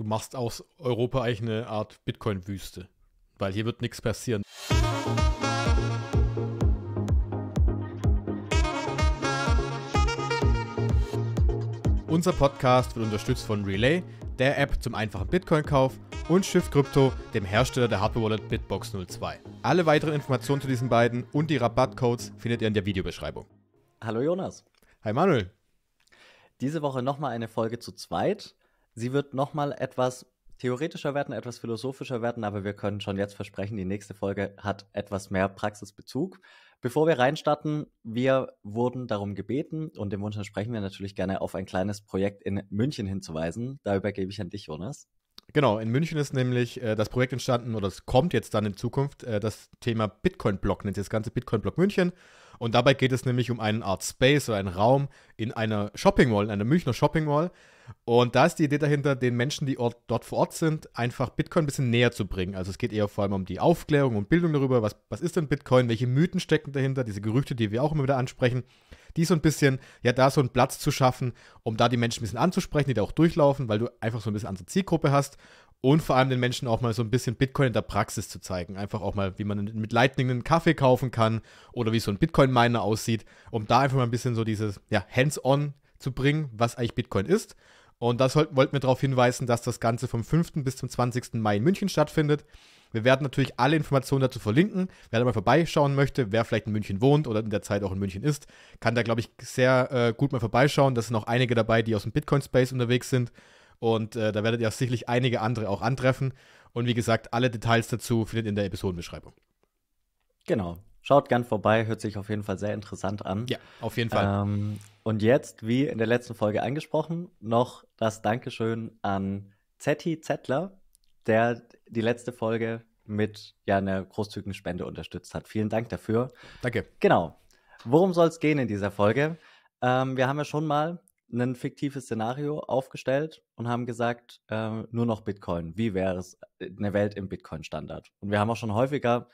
du machst aus Europa eigentlich eine Art Bitcoin-Wüste, weil hier wird nichts passieren. Unser Podcast wird unterstützt von Relay, der App zum einfachen Bitcoin-Kauf und Shift Crypto, dem Hersteller der Hardware-Wallet Bitbox 02. Alle weiteren Informationen zu diesen beiden und die Rabattcodes findet ihr in der Videobeschreibung. Hallo Jonas. Hi Manuel. Diese Woche nochmal eine Folge zu zweit. Sie wird nochmal etwas theoretischer werden, etwas philosophischer werden, aber wir können schon jetzt versprechen, die nächste Folge hat etwas mehr Praxisbezug. Bevor wir reinstarten, wir wurden darum gebeten und dem Wunsch entsprechen wir natürlich gerne auf ein kleines Projekt in München hinzuweisen. Da übergebe ich an dich, Jonas. Genau, in München ist nämlich äh, das Projekt entstanden oder es kommt jetzt dann in Zukunft. Äh, das Thema Bitcoin-Block nennt sich das ganze Bitcoin-Block München. Und dabei geht es nämlich um eine Art Space oder einen Raum in einer Shopping Mall, in einer Münchner Shopping Mall. Und da ist die Idee dahinter, den Menschen, die dort vor Ort sind, einfach Bitcoin ein bisschen näher zu bringen. Also es geht eher vor allem um die Aufklärung und Bildung darüber, was, was ist denn Bitcoin, welche Mythen stecken dahinter, diese Gerüchte, die wir auch immer wieder ansprechen die so ein bisschen, ja, da so einen Platz zu schaffen, um da die Menschen ein bisschen anzusprechen, die da auch durchlaufen, weil du einfach so ein bisschen andere Zielgruppe hast und vor allem den Menschen auch mal so ein bisschen Bitcoin in der Praxis zu zeigen. Einfach auch mal, wie man mit Lightning einen Kaffee kaufen kann oder wie so ein Bitcoin-Miner aussieht, um da einfach mal ein bisschen so dieses ja, Hands-on zu bringen, was eigentlich Bitcoin ist. Und das wollten wir darauf hinweisen, dass das Ganze vom 5. bis zum 20. Mai in München stattfindet. Wir werden natürlich alle Informationen dazu verlinken. Wer da mal vorbeischauen möchte, wer vielleicht in München wohnt oder in der Zeit auch in München ist, kann da, glaube ich, sehr äh, gut mal vorbeischauen. Da sind auch einige dabei, die aus dem Bitcoin-Space unterwegs sind. Und äh, da werdet ihr auch sicherlich einige andere auch antreffen. Und wie gesagt, alle Details dazu findet ihr in der Episodenbeschreibung. Genau. Schaut gern vorbei, hört sich auf jeden Fall sehr interessant an. Ja, auf jeden Fall. Ähm, und jetzt, wie in der letzten Folge angesprochen, noch das Dankeschön an Zetti Zettler, der die letzte Folge mit ja einer großzügigen Spende unterstützt hat. Vielen Dank dafür. Danke. Genau. Worum soll es gehen in dieser Folge? Ähm, wir haben ja schon mal ein fiktives Szenario aufgestellt und haben gesagt, äh, nur noch Bitcoin. Wie wäre es äh, eine Welt im Bitcoin-Standard? Und wir haben auch schon häufiger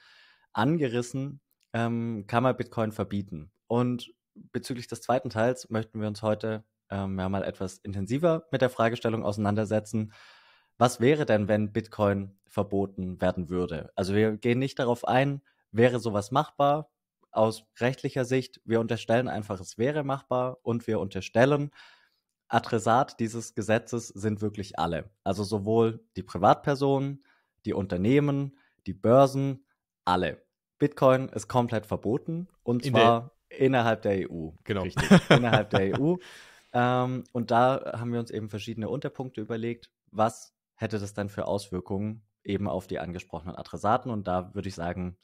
angerissen, ähm, kann man Bitcoin verbieten. Und bezüglich des zweiten Teils möchten wir uns heute ähm, ja, mal etwas intensiver mit der Fragestellung auseinandersetzen. Was wäre denn, wenn Bitcoin verboten werden würde? Also wir gehen nicht darauf ein, wäre sowas machbar aus rechtlicher Sicht. Wir unterstellen einfach, es wäre machbar und wir unterstellen, Adressat dieses Gesetzes sind wirklich alle. Also sowohl die Privatpersonen, die Unternehmen, die Börsen, alle. Bitcoin ist komplett verboten und In zwar der innerhalb der EU. Genau. Richtig, innerhalb der EU. Ähm, und da haben wir uns eben verschiedene Unterpunkte überlegt, was hätte das denn für Auswirkungen eben auf die angesprochenen Adressaten. Und da würde ich sagen,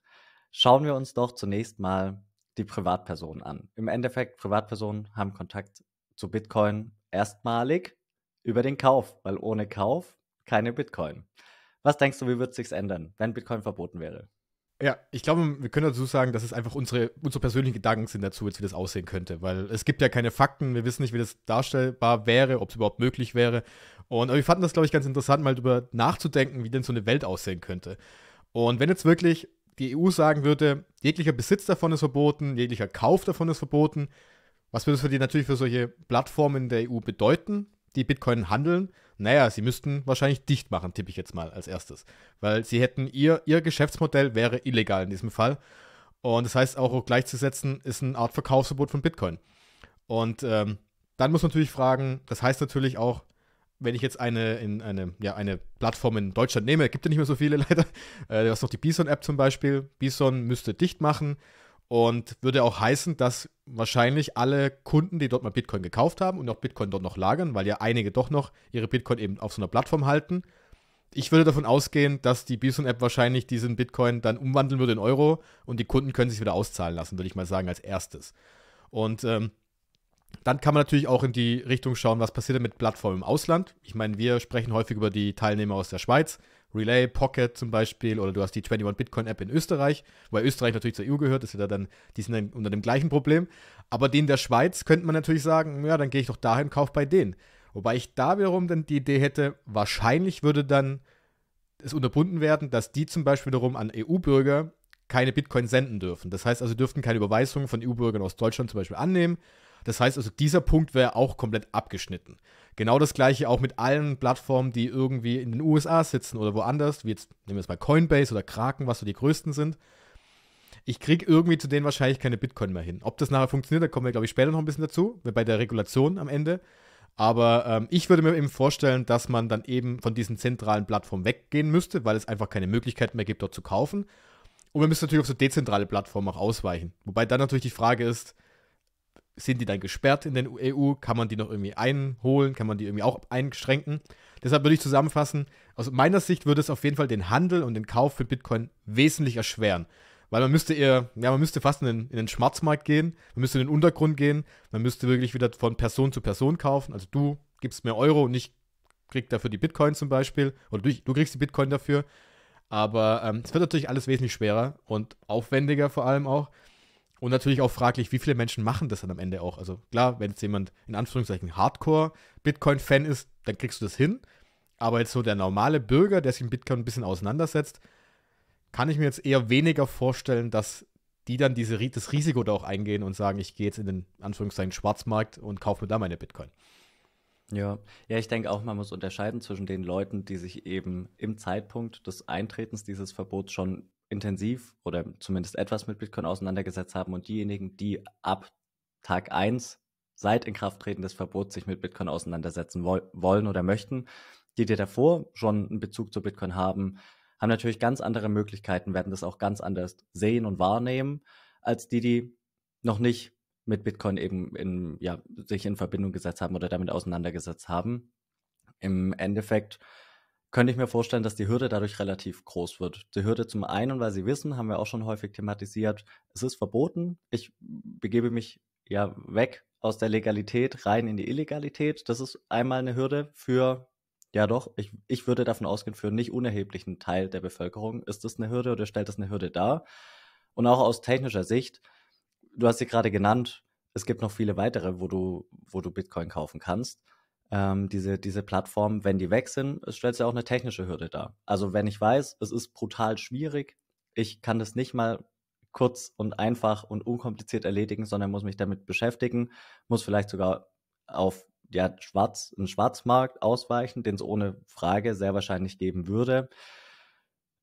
schauen wir uns doch zunächst mal die Privatpersonen an. Im Endeffekt, Privatpersonen haben Kontakt zu Bitcoin erstmalig über den Kauf, weil ohne Kauf keine Bitcoin. Was denkst du, wie wird es sich ändern, wenn Bitcoin verboten wäre? Ja, ich glaube, wir können dazu sagen, dass es einfach unsere, unsere persönlichen Gedanken sind dazu, jetzt, wie das aussehen könnte. Weil es gibt ja keine Fakten, wir wissen nicht, wie das darstellbar wäre, ob es überhaupt möglich wäre. Und wir fanden das, glaube ich, ganz interessant, mal darüber nachzudenken, wie denn so eine Welt aussehen könnte. Und wenn jetzt wirklich die EU sagen würde, jeglicher Besitz davon ist verboten, jeglicher Kauf davon ist verboten, was würde das für die natürlich für solche Plattformen in der EU bedeuten? die Bitcoin handeln? Naja, sie müssten wahrscheinlich dicht machen, tippe ich jetzt mal als erstes. Weil sie hätten ihr, ihr Geschäftsmodell wäre illegal in diesem Fall. Und das heißt auch gleichzusetzen, ist eine Art Verkaufsverbot von Bitcoin. Und ähm, dann muss man natürlich fragen, das heißt natürlich auch, wenn ich jetzt eine, in eine, ja, eine Plattform in Deutschland nehme, gibt ja nicht mehr so viele leider, äh, du hast noch die Bison-App zum Beispiel, Bison müsste dicht machen und würde auch heißen, dass wahrscheinlich alle Kunden, die dort mal Bitcoin gekauft haben und auch Bitcoin dort noch lagern, weil ja einige doch noch ihre Bitcoin eben auf so einer Plattform halten. Ich würde davon ausgehen, dass die Bison-App wahrscheinlich diesen Bitcoin dann umwandeln würde in Euro und die Kunden können sich wieder auszahlen lassen, würde ich mal sagen, als erstes. Und ähm, dann kann man natürlich auch in die Richtung schauen, was passiert denn mit Plattformen im Ausland. Ich meine, wir sprechen häufig über die Teilnehmer aus der Schweiz. Relay, Pocket zum Beispiel, oder du hast die 21 Bitcoin App in Österreich, weil Österreich natürlich zur EU gehört, ist ja dann, die sind dann unter dem gleichen Problem. Aber den der Schweiz könnte man natürlich sagen, ja, dann gehe ich doch dahin, kauf bei denen. Wobei ich da wiederum dann die Idee hätte, wahrscheinlich würde dann es unterbunden werden, dass die zum Beispiel wiederum an EU-Bürger keine Bitcoin senden dürfen. Das heißt also, dürften keine Überweisungen von EU-Bürgern aus Deutschland zum Beispiel annehmen. Das heißt also, dieser Punkt wäre auch komplett abgeschnitten. Genau das gleiche auch mit allen Plattformen, die irgendwie in den USA sitzen oder woanders, wie jetzt, nehmen wir es mal Coinbase oder Kraken, was so die größten sind. Ich kriege irgendwie zu denen wahrscheinlich keine Bitcoin mehr hin. Ob das nachher funktioniert, da kommen wir, glaube ich, später noch ein bisschen dazu, bei der Regulation am Ende. Aber ähm, ich würde mir eben vorstellen, dass man dann eben von diesen zentralen Plattformen weggehen müsste, weil es einfach keine Möglichkeit mehr gibt, dort zu kaufen. Und wir müssen natürlich auf so dezentrale Plattformen auch ausweichen. Wobei dann natürlich die Frage ist, sind die dann gesperrt in den EU? E Kann man die noch irgendwie einholen? Kann man die irgendwie auch einschränken? Deshalb würde ich zusammenfassen, aus meiner Sicht würde es auf jeden Fall den Handel und den Kauf für Bitcoin wesentlich erschweren. Weil man müsste eher, ja, man müsste fast in den, in den Schwarzmarkt gehen, man müsste in den Untergrund gehen, man müsste wirklich wieder von Person zu Person kaufen. Also du gibst mehr Euro und ich krieg dafür die Bitcoin zum Beispiel. Oder du, du kriegst die Bitcoin dafür. Aber ähm, es ähm, wird natürlich alles wesentlich schwerer und aufwendiger vor allem auch. Und natürlich auch fraglich, wie viele Menschen machen das dann am Ende auch. Also klar, wenn jetzt jemand in Anführungszeichen Hardcore-Bitcoin-Fan ist, dann kriegst du das hin. Aber jetzt so der normale Bürger, der sich mit Bitcoin ein bisschen auseinandersetzt, kann ich mir jetzt eher weniger vorstellen, dass die dann diese, das Risiko da auch eingehen und sagen, ich gehe jetzt in den Anführungszeichen Schwarzmarkt und kaufe mir da meine Bitcoin. Ja, ja, ich denke auch, man muss unterscheiden zwischen den Leuten, die sich eben im Zeitpunkt des Eintretens dieses Verbots schon intensiv oder zumindest etwas mit Bitcoin auseinandergesetzt haben und diejenigen, die ab Tag 1 seit Inkrafttreten des Verbots sich mit Bitcoin auseinandersetzen wo wollen oder möchten, die dir davor schon einen Bezug zu Bitcoin haben, haben natürlich ganz andere Möglichkeiten, werden das auch ganz anders sehen und wahrnehmen, als die, die noch nicht mit Bitcoin eben in, ja, sich in Verbindung gesetzt haben oder damit auseinandergesetzt haben. Im Endeffekt könnte ich mir vorstellen, dass die Hürde dadurch relativ groß wird. Die Hürde zum einen, weil sie wissen, haben wir auch schon häufig thematisiert, es ist verboten. Ich begebe mich ja weg aus der Legalität rein in die Illegalität. Das ist einmal eine Hürde für, ja doch, ich, ich würde davon ausgehen, für einen nicht unerheblichen Teil der Bevölkerung ist das eine Hürde oder stellt das eine Hürde dar. Und auch aus technischer Sicht, du hast sie gerade genannt, es gibt noch viele weitere, wo du, wo du Bitcoin kaufen kannst ähm, diese, diese Plattform, wenn die weg sind, es stellt sich auch eine technische Hürde dar. Also wenn ich weiß, es ist brutal schwierig, ich kann das nicht mal kurz und einfach und unkompliziert erledigen, sondern muss mich damit beschäftigen, muss vielleicht sogar auf ja, Schwarz, einen Schwarzmarkt ausweichen, den es ohne Frage sehr wahrscheinlich geben würde,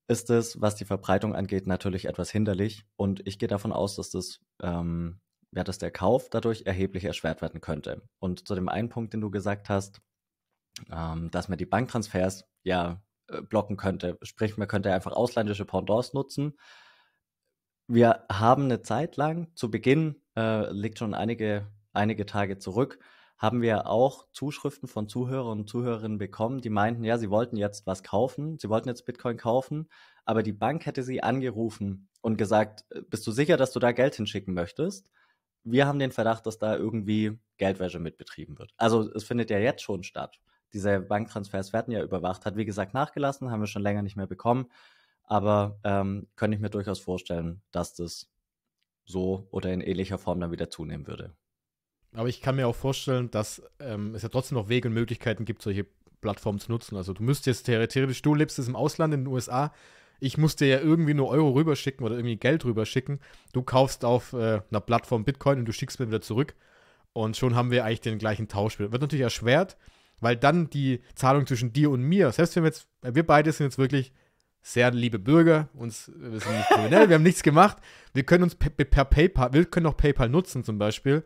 ist es, was die Verbreitung angeht, natürlich etwas hinderlich. Und ich gehe davon aus, dass das ähm, ja, dass der Kauf dadurch erheblich erschwert werden könnte. Und zu dem einen Punkt, den du gesagt hast, ähm, dass man die Banktransfers ja äh, blocken könnte, sprich, man könnte einfach ausländische Pendants nutzen. Wir haben eine Zeit lang, zu Beginn, äh, liegt schon einige, einige Tage zurück, haben wir auch Zuschriften von Zuhörern und Zuhörerinnen bekommen, die meinten, ja, sie wollten jetzt was kaufen, sie wollten jetzt Bitcoin kaufen, aber die Bank hätte sie angerufen und gesagt, äh, bist du sicher, dass du da Geld hinschicken möchtest? wir haben den Verdacht, dass da irgendwie Geldwäsche mitbetrieben wird. Also es findet ja jetzt schon statt. Diese Banktransfers werden ja überwacht. Hat wie gesagt nachgelassen, haben wir schon länger nicht mehr bekommen. Aber ähm, könnte ich mir durchaus vorstellen, dass das so oder in ähnlicher Form dann wieder zunehmen würde. Aber ich kann mir auch vorstellen, dass ähm, es ja trotzdem noch Wege und Möglichkeiten gibt, solche Plattformen zu nutzen. Also du müsstest theoretisch, du lebst jetzt im Ausland in den USA, ich muss dir ja irgendwie nur Euro rüberschicken oder irgendwie Geld rüberschicken. Du kaufst auf äh, einer Plattform Bitcoin und du schickst mir wieder zurück. Und schon haben wir eigentlich den gleichen Tausch. Wird natürlich erschwert, weil dann die Zahlung zwischen dir und mir, selbst wenn wir jetzt, wir beide sind jetzt wirklich sehr liebe Bürger, uns, wir sind nicht kriminell, wir haben nichts gemacht. Wir können uns per, per PayPal, wir können auch PayPal nutzen zum Beispiel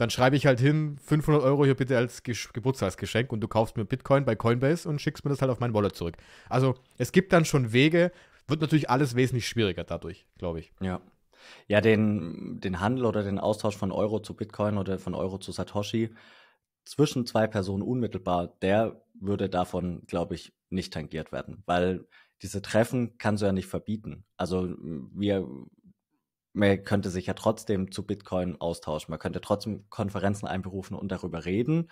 dann schreibe ich halt hin, 500 Euro hier bitte als Ge Geburtstagsgeschenk und du kaufst mir Bitcoin bei Coinbase und schickst mir das halt auf mein Wallet zurück. Also es gibt dann schon Wege, wird natürlich alles wesentlich schwieriger dadurch, glaube ich. Ja. Ja, den, den Handel oder den Austausch von Euro zu Bitcoin oder von Euro zu Satoshi zwischen zwei Personen unmittelbar, der würde davon, glaube ich, nicht tangiert werden, weil diese Treffen kannst du ja nicht verbieten. Also wir man könnte sich ja trotzdem zu Bitcoin austauschen. Man könnte trotzdem Konferenzen einberufen und darüber reden.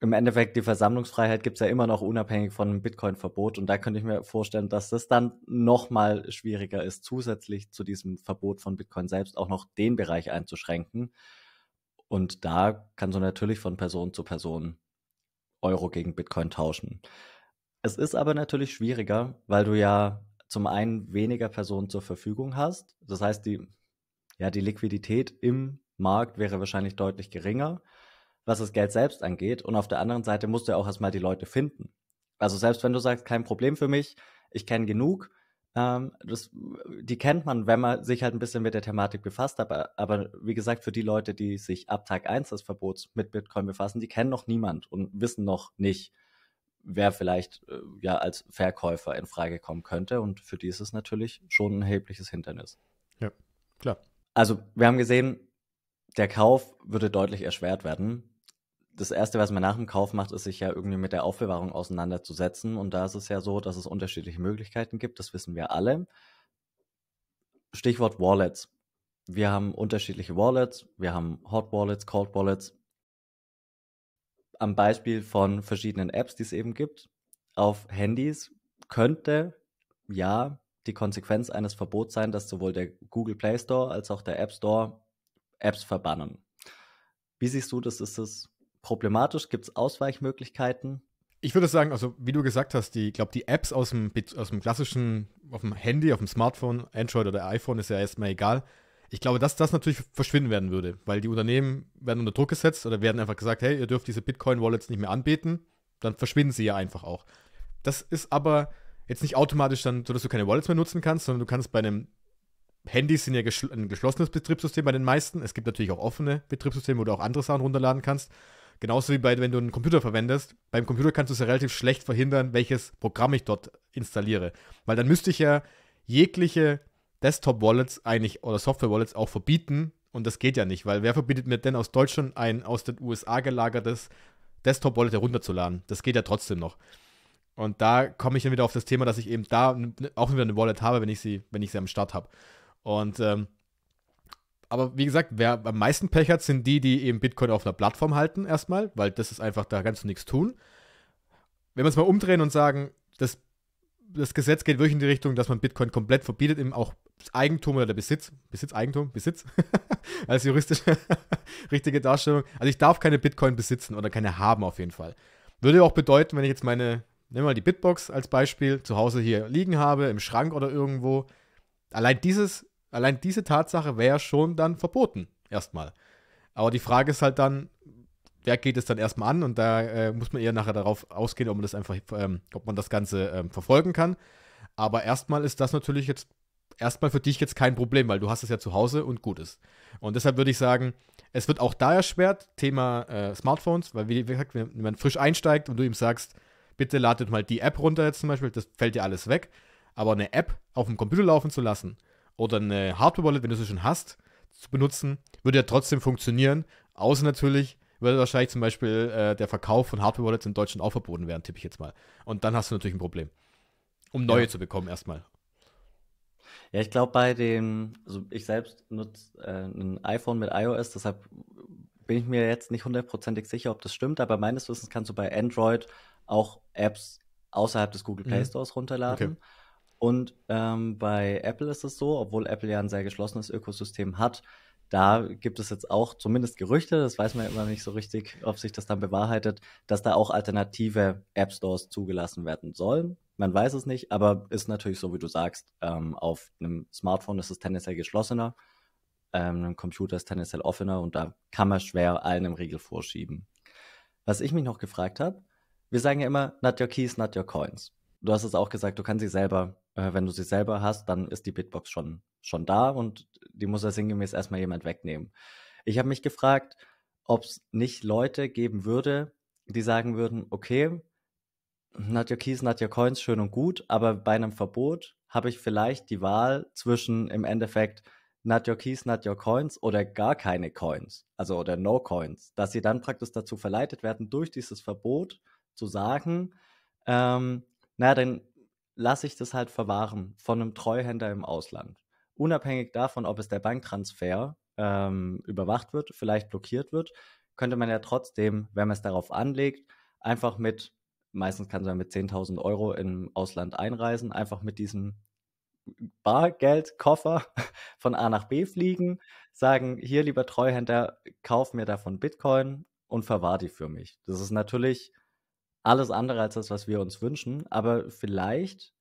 Im Endeffekt, die Versammlungsfreiheit gibt es ja immer noch unabhängig von einem Bitcoin-Verbot. Und da könnte ich mir vorstellen, dass das dann nochmal schwieriger ist, zusätzlich zu diesem Verbot von Bitcoin selbst auch noch den Bereich einzuschränken. Und da kann so natürlich von Person zu Person Euro gegen Bitcoin tauschen. Es ist aber natürlich schwieriger, weil du ja zum einen weniger Personen zur Verfügung hast. Das heißt, die, ja, die Liquidität im Markt wäre wahrscheinlich deutlich geringer, was das Geld selbst angeht. Und auf der anderen Seite musst du ja auch erstmal die Leute finden. Also selbst wenn du sagst, kein Problem für mich, ich kenne genug, ähm, das, die kennt man, wenn man sich halt ein bisschen mit der Thematik befasst hat. Aber, aber wie gesagt, für die Leute, die sich ab Tag 1 des Verbots mit Bitcoin befassen, die kennen noch niemand und wissen noch nicht, wer vielleicht äh, ja als Verkäufer in Frage kommen könnte. Und für die ist es natürlich schon ein erhebliches Hindernis. Ja, klar. Also, wir haben gesehen, der Kauf würde deutlich erschwert werden. Das Erste, was man nach dem Kauf macht, ist sich ja irgendwie mit der Aufbewahrung auseinanderzusetzen. Und da ist es ja so, dass es unterschiedliche Möglichkeiten gibt, das wissen wir alle. Stichwort Wallets. Wir haben unterschiedliche Wallets. Wir haben Hot Wallets, Cold Wallets am Beispiel von verschiedenen Apps, die es eben gibt, auf Handys könnte ja die Konsequenz eines Verbots sein, dass sowohl der Google Play Store als auch der App Store Apps verbannen. Wie siehst du das? Ist das problematisch? Gibt es Ausweichmöglichkeiten? Ich würde sagen, also wie du gesagt hast, die, glaube die Apps aus dem, aus dem klassischen, auf dem Handy, auf dem Smartphone, Android oder iPhone ist ja erstmal egal ich glaube, dass das natürlich verschwinden werden würde, weil die Unternehmen werden unter Druck gesetzt oder werden einfach gesagt, hey, ihr dürft diese Bitcoin-Wallets nicht mehr anbieten, dann verschwinden sie ja einfach auch. Das ist aber jetzt nicht automatisch dann so, dass du keine Wallets mehr nutzen kannst, sondern du kannst bei einem Handy, sind ja geschl ein geschlossenes Betriebssystem bei den meisten. Es gibt natürlich auch offene Betriebssysteme, wo du auch andere Sachen runterladen kannst. Genauso wie bei, wenn du einen Computer verwendest. Beim Computer kannst du es ja relativ schlecht verhindern, welches Programm ich dort installiere. Weil dann müsste ich ja jegliche Desktop-Wallets eigentlich oder Software-Wallets auch verbieten. Und das geht ja nicht, weil wer verbietet mir denn aus Deutschland ein aus den USA gelagertes Desktop-Wallet herunterzuladen? Das geht ja trotzdem noch. Und da komme ich dann wieder auf das Thema, dass ich eben da auch wieder eine Wallet habe, wenn ich sie, wenn ich sie am Start habe. Und ähm, aber wie gesagt, wer am meisten Pech hat, sind die, die eben Bitcoin auf einer Plattform halten erstmal, weil das ist einfach, da kannst du nichts tun. Wenn wir es mal umdrehen und sagen, das das Gesetz geht wirklich in die Richtung, dass man Bitcoin komplett verbietet, eben auch Eigentum oder der Besitz, Besitz, Eigentum, Besitz, als juristische richtige Darstellung. Also ich darf keine Bitcoin besitzen oder keine haben auf jeden Fall. Würde auch bedeuten, wenn ich jetzt meine, nehmen wir mal die Bitbox als Beispiel, zu Hause hier liegen habe, im Schrank oder irgendwo. Allein dieses, allein diese Tatsache wäre schon dann verboten, erstmal. Aber die Frage ist halt dann, Werk geht es dann erstmal an und da äh, muss man eher nachher darauf ausgehen, ob man das einfach, ähm, ob man das Ganze ähm, verfolgen kann. Aber erstmal ist das natürlich jetzt erstmal für dich jetzt kein Problem, weil du hast es ja zu Hause und gut ist. Und deshalb würde ich sagen, es wird auch da erschwert, Thema äh, Smartphones, weil wie gesagt, wenn man frisch einsteigt und du ihm sagst, bitte ladet mal die App runter jetzt zum Beispiel, das fällt dir alles weg. Aber eine App auf dem Computer laufen zu lassen oder eine Hardware-Wallet, wenn du sie schon hast, zu benutzen, würde ja trotzdem funktionieren. Außer natürlich, würde wahrscheinlich zum Beispiel äh, der Verkauf von Hardware-Wallets in Deutschland auch verboten werden, tippe ich jetzt mal. Und dann hast du natürlich ein Problem, um neue ja. zu bekommen erstmal. Ja, ich glaube bei dem, also ich selbst nutze äh, ein iPhone mit iOS, deshalb bin ich mir jetzt nicht hundertprozentig sicher, ob das stimmt, aber meines Wissens kannst du bei Android auch Apps außerhalb des Google Play mhm. Stores runterladen. Okay. Und ähm, bei Apple ist es so, obwohl Apple ja ein sehr geschlossenes Ökosystem hat, da gibt es jetzt auch zumindest Gerüchte, das weiß man immer nicht so richtig, ob sich das dann bewahrheitet, dass da auch alternative App Stores zugelassen werden sollen. Man weiß es nicht, aber ist natürlich so, wie du sagst, ähm, auf einem Smartphone ist es tendenziell geschlossener, ähm, einem Computer ist tendenziell offener und da kann man schwer allen im Regel vorschieben. Was ich mich noch gefragt habe, wir sagen ja immer, not your keys, not your coins. Du hast es auch gesagt, du kannst sie selber äh, wenn du sie selber hast, dann ist die Bitbox schon, schon da und die muss ja sinngemäß erstmal jemand wegnehmen. Ich habe mich gefragt, ob es nicht Leute geben würde, die sagen würden, okay, not your keys, not your coins, schön und gut, aber bei einem Verbot habe ich vielleicht die Wahl zwischen im Endeffekt not your keys, not your coins oder gar keine Coins, also oder no Coins, dass sie dann praktisch dazu verleitet werden, durch dieses Verbot zu sagen, ähm, na, dann lasse ich das halt verwahren von einem Treuhänder im Ausland. Unabhängig davon, ob es der Banktransfer ähm, überwacht wird, vielleicht blockiert wird, könnte man ja trotzdem, wenn man es darauf anlegt, einfach mit, meistens kann man mit 10.000 Euro im Ausland einreisen, einfach mit diesem Bargeldkoffer von A nach B fliegen, sagen, hier lieber Treuhänder, kauf mir davon Bitcoin und verwahr die für mich. Das ist natürlich alles andere als das, was wir uns wünschen. Aber vielleicht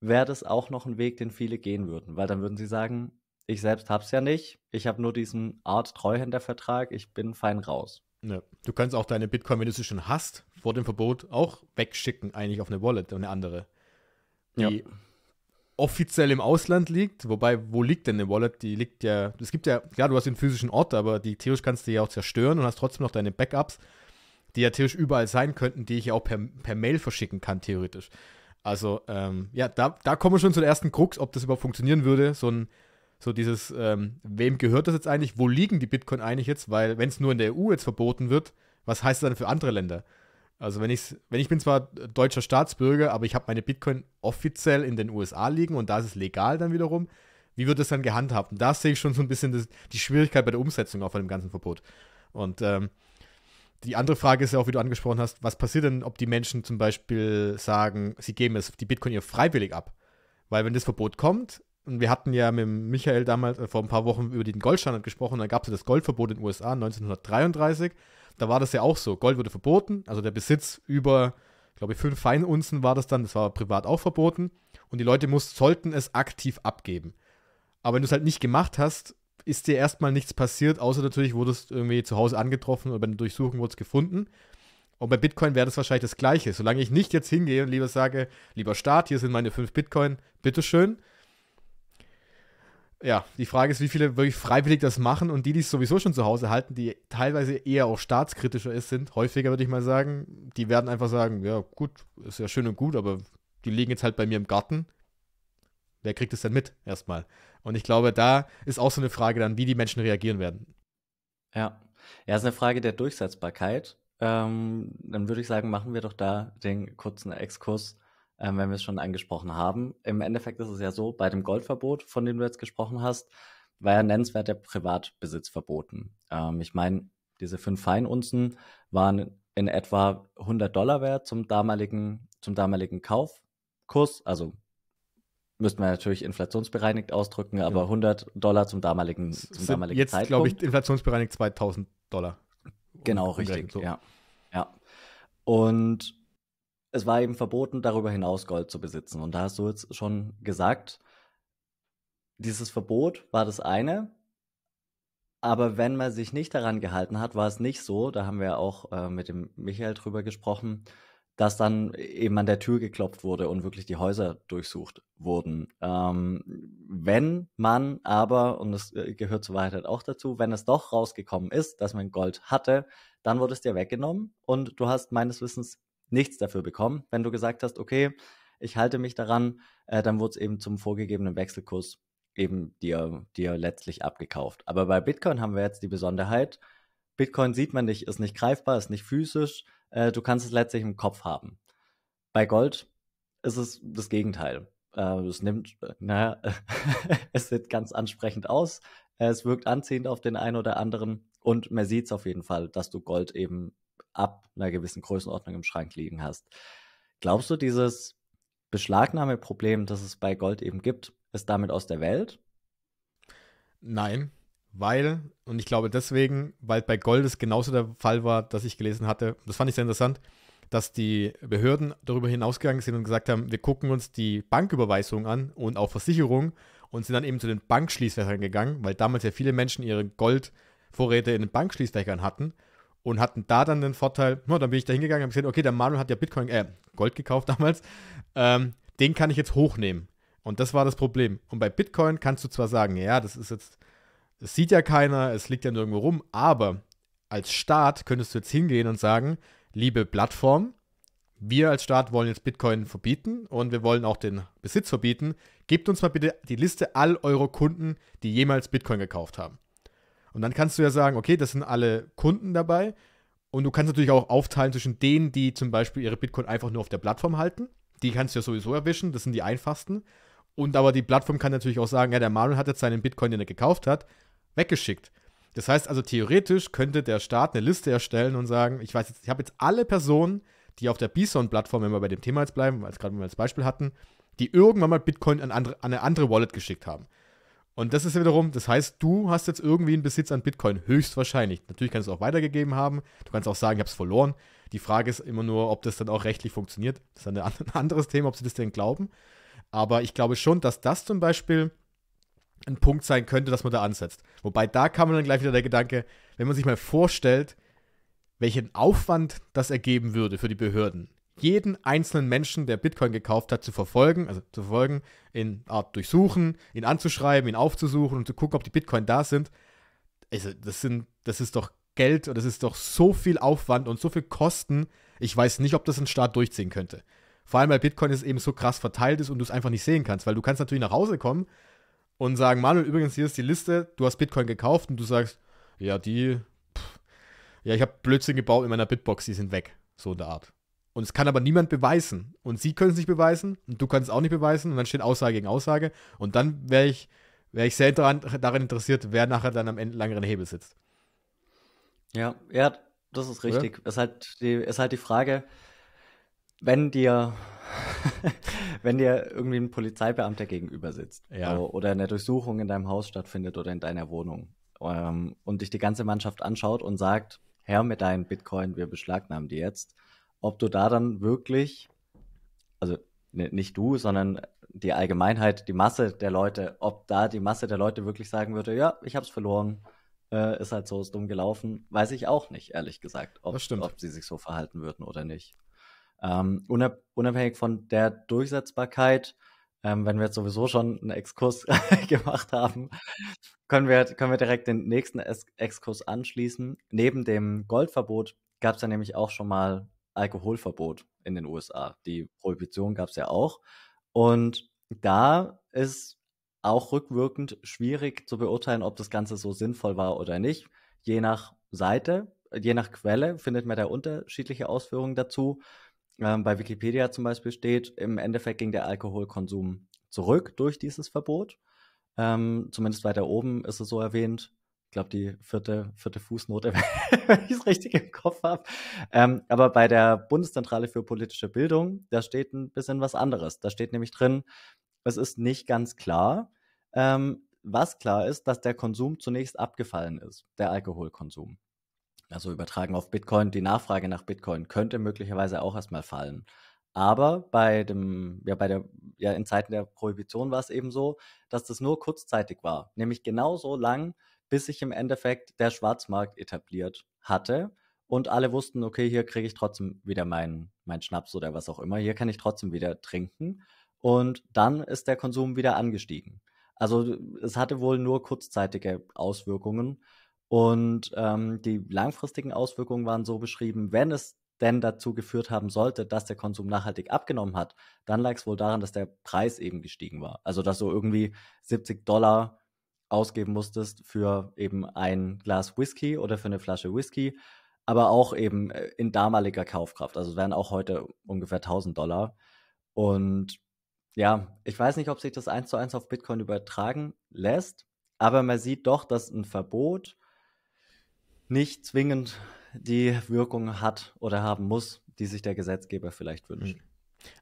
wäre das auch noch ein Weg, den viele gehen würden, weil dann würden sie sagen, ich selbst hab's ja nicht, ich habe nur diesen Art Treuhändervertrag, ich bin fein raus. Ja. Du kannst auch deine Bitcoin, wenn du sie schon hast, vor dem Verbot auch wegschicken, eigentlich auf eine Wallet und eine andere, die ja. offiziell im Ausland liegt. Wobei, wo liegt denn eine Wallet? Die liegt ja, es gibt ja, klar, du hast den physischen Ort, aber die theoretisch kannst du ja auch zerstören und hast trotzdem noch deine Backups die ja theoretisch überall sein könnten, die ich ja auch per, per Mail verschicken kann, theoretisch. Also, ähm, ja, da, da kommen wir schon zu der ersten Krux, ob das überhaupt funktionieren würde. So, ein, so dieses, ähm, wem gehört das jetzt eigentlich? Wo liegen die Bitcoin eigentlich jetzt? Weil, wenn es nur in der EU jetzt verboten wird, was heißt das dann für andere Länder? Also, wenn, ich's, wenn ich bin zwar deutscher Staatsbürger, aber ich habe meine Bitcoin offiziell in den USA liegen und da ist es legal dann wiederum. Wie wird das dann gehandhabt? Und da sehe ich schon so ein bisschen das, die Schwierigkeit bei der Umsetzung auch von dem ganzen Verbot. Und ähm, die andere Frage ist ja auch, wie du angesprochen hast, was passiert denn, ob die Menschen zum Beispiel sagen, sie geben es, die Bitcoin ihr freiwillig ab? Weil wenn das Verbot kommt, und wir hatten ja mit Michael damals äh, vor ein paar Wochen über den Goldstandard gesprochen, da gab es ja das Goldverbot in den USA 1933, da war das ja auch so, Gold wurde verboten, also der Besitz über, glaube ich, fünf Feinunzen war das dann, das war privat auch verboten und die Leute muss, sollten es aktiv abgeben. Aber wenn du es halt nicht gemacht hast, ist dir erstmal nichts passiert, außer natürlich wurdest irgendwie zu Hause angetroffen oder bei einer Durchsuchung wurde es gefunden. Und bei Bitcoin wäre das wahrscheinlich das Gleiche. Solange ich nicht jetzt hingehe und lieber sage, lieber Staat, hier sind meine fünf Bitcoin, bitteschön. Ja, die Frage ist, wie viele wirklich freiwillig das machen und die, die es sowieso schon zu Hause halten, die teilweise eher auch staatskritischer ist, sind, häufiger würde ich mal sagen, die werden einfach sagen, ja gut, ist ja schön und gut, aber die liegen jetzt halt bei mir im Garten. Wer kriegt es denn mit erstmal? Und ich glaube, da ist auch so eine Frage dann, wie die Menschen reagieren werden. Ja, ja, ist eine Frage der Durchsetzbarkeit. Ähm, dann würde ich sagen, machen wir doch da den kurzen Exkurs, ähm, wenn wir es schon angesprochen haben. Im Endeffekt ist es ja so, bei dem Goldverbot, von dem du jetzt gesprochen hast, war ja nennenswert der Privatbesitz verboten. Ähm, ich meine, diese fünf Feinunzen waren in etwa 100 Dollar wert zum damaligen, zum damaligen Kaufkurs, also müsste man natürlich inflationsbereinigt ausdrücken, aber 100 Dollar zum damaligen, zum damaligen jetzt, Zeitpunkt. Jetzt, glaube ich, inflationsbereinigt 2000 Dollar. Genau, richtig, so. ja. ja. Und es war eben verboten, darüber hinaus Gold zu besitzen. Und da hast du jetzt schon gesagt, dieses Verbot war das eine. Aber wenn man sich nicht daran gehalten hat, war es nicht so. Da haben wir auch äh, mit dem Michael drüber gesprochen dass dann eben an der Tür geklopft wurde und wirklich die Häuser durchsucht wurden. Ähm, wenn man aber, und das äh, gehört zur Wahrheit halt auch dazu, wenn es doch rausgekommen ist, dass man Gold hatte, dann wurde es dir weggenommen und du hast meines Wissens nichts dafür bekommen. Wenn du gesagt hast, okay, ich halte mich daran, äh, dann wurde es eben zum vorgegebenen Wechselkurs eben dir, dir letztlich abgekauft. Aber bei Bitcoin haben wir jetzt die Besonderheit, Bitcoin sieht man nicht, ist nicht greifbar, ist nicht physisch, äh, du kannst es letztlich im Kopf haben. Bei Gold ist es das Gegenteil. Äh, es nimmt, äh, naja, es sieht ganz ansprechend aus. Es wirkt anziehend auf den einen oder anderen. Und man sieht es auf jeden Fall, dass du Gold eben ab einer gewissen Größenordnung im Schrank liegen hast. Glaubst du, dieses Beschlagnahmeproblem, das es bei Gold eben gibt, ist damit aus der Welt? Nein, weil, und ich glaube deswegen, weil bei Gold es genauso der Fall war, dass ich gelesen hatte, das fand ich sehr interessant, dass die Behörden darüber hinausgegangen sind und gesagt haben, wir gucken uns die Banküberweisung an und auch Versicherung und sind dann eben zu den Bankschließfächern gegangen, weil damals ja viele Menschen ihre Goldvorräte in den Bankschließfächern hatten und hatten da dann den Vorteil, no, dann bin ich da hingegangen und habe gesehen, okay, der Manuel hat ja Bitcoin, äh, Gold gekauft damals, ähm, den kann ich jetzt hochnehmen. Und das war das Problem. Und bei Bitcoin kannst du zwar sagen, ja, das ist jetzt es sieht ja keiner, es liegt ja nirgendwo rum, aber als Staat könntest du jetzt hingehen und sagen, liebe Plattform, wir als Staat wollen jetzt Bitcoin verbieten und wir wollen auch den Besitz verbieten. Gebt uns mal bitte die Liste all eurer Kunden, die jemals Bitcoin gekauft haben. Und dann kannst du ja sagen, okay, das sind alle Kunden dabei. Und du kannst natürlich auch aufteilen zwischen denen, die zum Beispiel ihre Bitcoin einfach nur auf der Plattform halten. Die kannst du ja sowieso erwischen, das sind die einfachsten. Und aber die Plattform kann natürlich auch sagen, ja, der Manuel hat jetzt seinen Bitcoin, den er gekauft hat, weggeschickt. Das heißt also, theoretisch könnte der Staat eine Liste erstellen und sagen, ich weiß jetzt, ich habe jetzt alle Personen, die auf der Bison-Plattform, wenn wir bei dem Thema jetzt bleiben, weil es gerade mal als Beispiel hatten, die irgendwann mal Bitcoin an, andere, an eine andere Wallet geschickt haben. Und das ist wiederum, das heißt, du hast jetzt irgendwie einen Besitz an Bitcoin, höchstwahrscheinlich. Natürlich kannst du es auch weitergegeben haben, du kannst auch sagen, ich habe es verloren. Die Frage ist immer nur, ob das dann auch rechtlich funktioniert. Das ist ein anderes Thema, ob sie das denn glauben. Aber ich glaube schon, dass das zum Beispiel ein Punkt sein könnte, dass man da ansetzt. Wobei da kam dann gleich wieder der Gedanke, wenn man sich mal vorstellt, welchen Aufwand das ergeben würde für die Behörden, jeden einzelnen Menschen, der Bitcoin gekauft hat, zu verfolgen, also zu verfolgen, in Art durchsuchen, ihn anzuschreiben, ihn aufzusuchen und zu gucken, ob die Bitcoin da sind. Also, das sind, das ist doch Geld und das ist doch so viel Aufwand und so viel Kosten. Ich weiß nicht, ob das ein Staat durchziehen könnte. Vor allem, weil Bitcoin es eben so krass verteilt ist und du es einfach nicht sehen kannst, weil du kannst natürlich nach Hause kommen und sagen, Manuel, übrigens, hier ist die Liste, du hast Bitcoin gekauft und du sagst, ja, die, pff, ja, ich habe Blödsinn gebaut in meiner Bitbox, die sind weg, so in der Art. Und es kann aber niemand beweisen. Und sie können es nicht beweisen und du kannst es auch nicht beweisen und dann steht Aussage gegen Aussage und dann wäre ich, wär ich sehr daran, daran interessiert, wer nachher dann am Ende langeren Hebel sitzt. Ja, ja, das ist richtig. Oder? Es ist halt die, es ist halt die Frage, wenn dir, wenn dir irgendwie ein Polizeibeamter gegenüber sitzt ja. oder eine Durchsuchung in deinem Haus stattfindet oder in deiner Wohnung ähm, und dich die ganze Mannschaft anschaut und sagt, Herr mit deinen Bitcoin, wir beschlagnahmen die jetzt, ob du da dann wirklich, also ne, nicht du, sondern die Allgemeinheit, die Masse der Leute, ob da die Masse der Leute wirklich sagen würde, ja, ich hab's verloren, äh, ist halt so, ist dumm gelaufen, weiß ich auch nicht, ehrlich gesagt, ob, ob sie sich so verhalten würden oder nicht. Ähm, unab unabhängig von der Durchsetzbarkeit, ähm, wenn wir jetzt sowieso schon einen Exkurs gemacht haben, können wir, können wir direkt den nächsten Ex Exkurs anschließen. Neben dem Goldverbot gab es ja nämlich auch schon mal Alkoholverbot in den USA. Die Prohibition gab es ja auch. Und da ist auch rückwirkend schwierig zu beurteilen, ob das Ganze so sinnvoll war oder nicht. Je nach Seite, je nach Quelle findet man da unterschiedliche Ausführungen dazu. Ähm, bei Wikipedia zum Beispiel steht, im Endeffekt ging der Alkoholkonsum zurück durch dieses Verbot. Ähm, zumindest weiter oben ist es so erwähnt. Ich glaube, die vierte, vierte Fußnote, wenn ich es richtig im Kopf habe. Ähm, aber bei der Bundeszentrale für politische Bildung, da steht ein bisschen was anderes. Da steht nämlich drin, es ist nicht ganz klar. Ähm, was klar ist, dass der Konsum zunächst abgefallen ist, der Alkoholkonsum also übertragen auf Bitcoin, die Nachfrage nach Bitcoin könnte möglicherweise auch erstmal fallen. Aber bei dem, ja, bei der, ja, in Zeiten der Prohibition war es eben so, dass das nur kurzzeitig war. Nämlich genau so lang, bis sich im Endeffekt der Schwarzmarkt etabliert hatte und alle wussten, okay, hier kriege ich trotzdem wieder meinen mein Schnaps oder was auch immer, hier kann ich trotzdem wieder trinken. Und dann ist der Konsum wieder angestiegen. Also es hatte wohl nur kurzzeitige Auswirkungen. Und ähm, die langfristigen Auswirkungen waren so beschrieben, wenn es denn dazu geführt haben sollte, dass der Konsum nachhaltig abgenommen hat, dann lag es wohl daran, dass der Preis eben gestiegen war. Also dass du irgendwie 70 Dollar ausgeben musstest für eben ein Glas Whisky oder für eine Flasche Whisky, aber auch eben äh, in damaliger Kaufkraft. Also es wären auch heute ungefähr 1000 Dollar. Und ja, ich weiß nicht, ob sich das eins zu eins auf Bitcoin übertragen lässt, aber man sieht doch, dass ein Verbot nicht zwingend die Wirkung hat oder haben muss, die sich der Gesetzgeber vielleicht wünscht. Hm.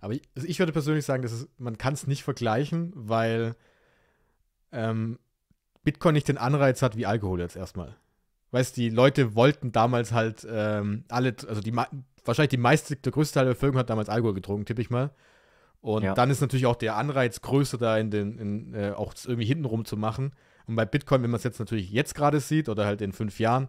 Aber ich, also ich würde persönlich sagen, dass es, man kann es nicht vergleichen, weil ähm, Bitcoin nicht den Anreiz hat wie Alkohol jetzt erstmal. Weißt die Leute wollten damals halt ähm, alle, also die wahrscheinlich die meiste, der größte Teil der Bevölkerung hat damals Alkohol getrunken, tippe ich mal. Und ja. dann ist natürlich auch der Anreiz größer, da in den, in, äh, auch irgendwie hintenrum zu machen. Und bei Bitcoin, wenn man es jetzt natürlich jetzt gerade sieht oder halt in fünf Jahren,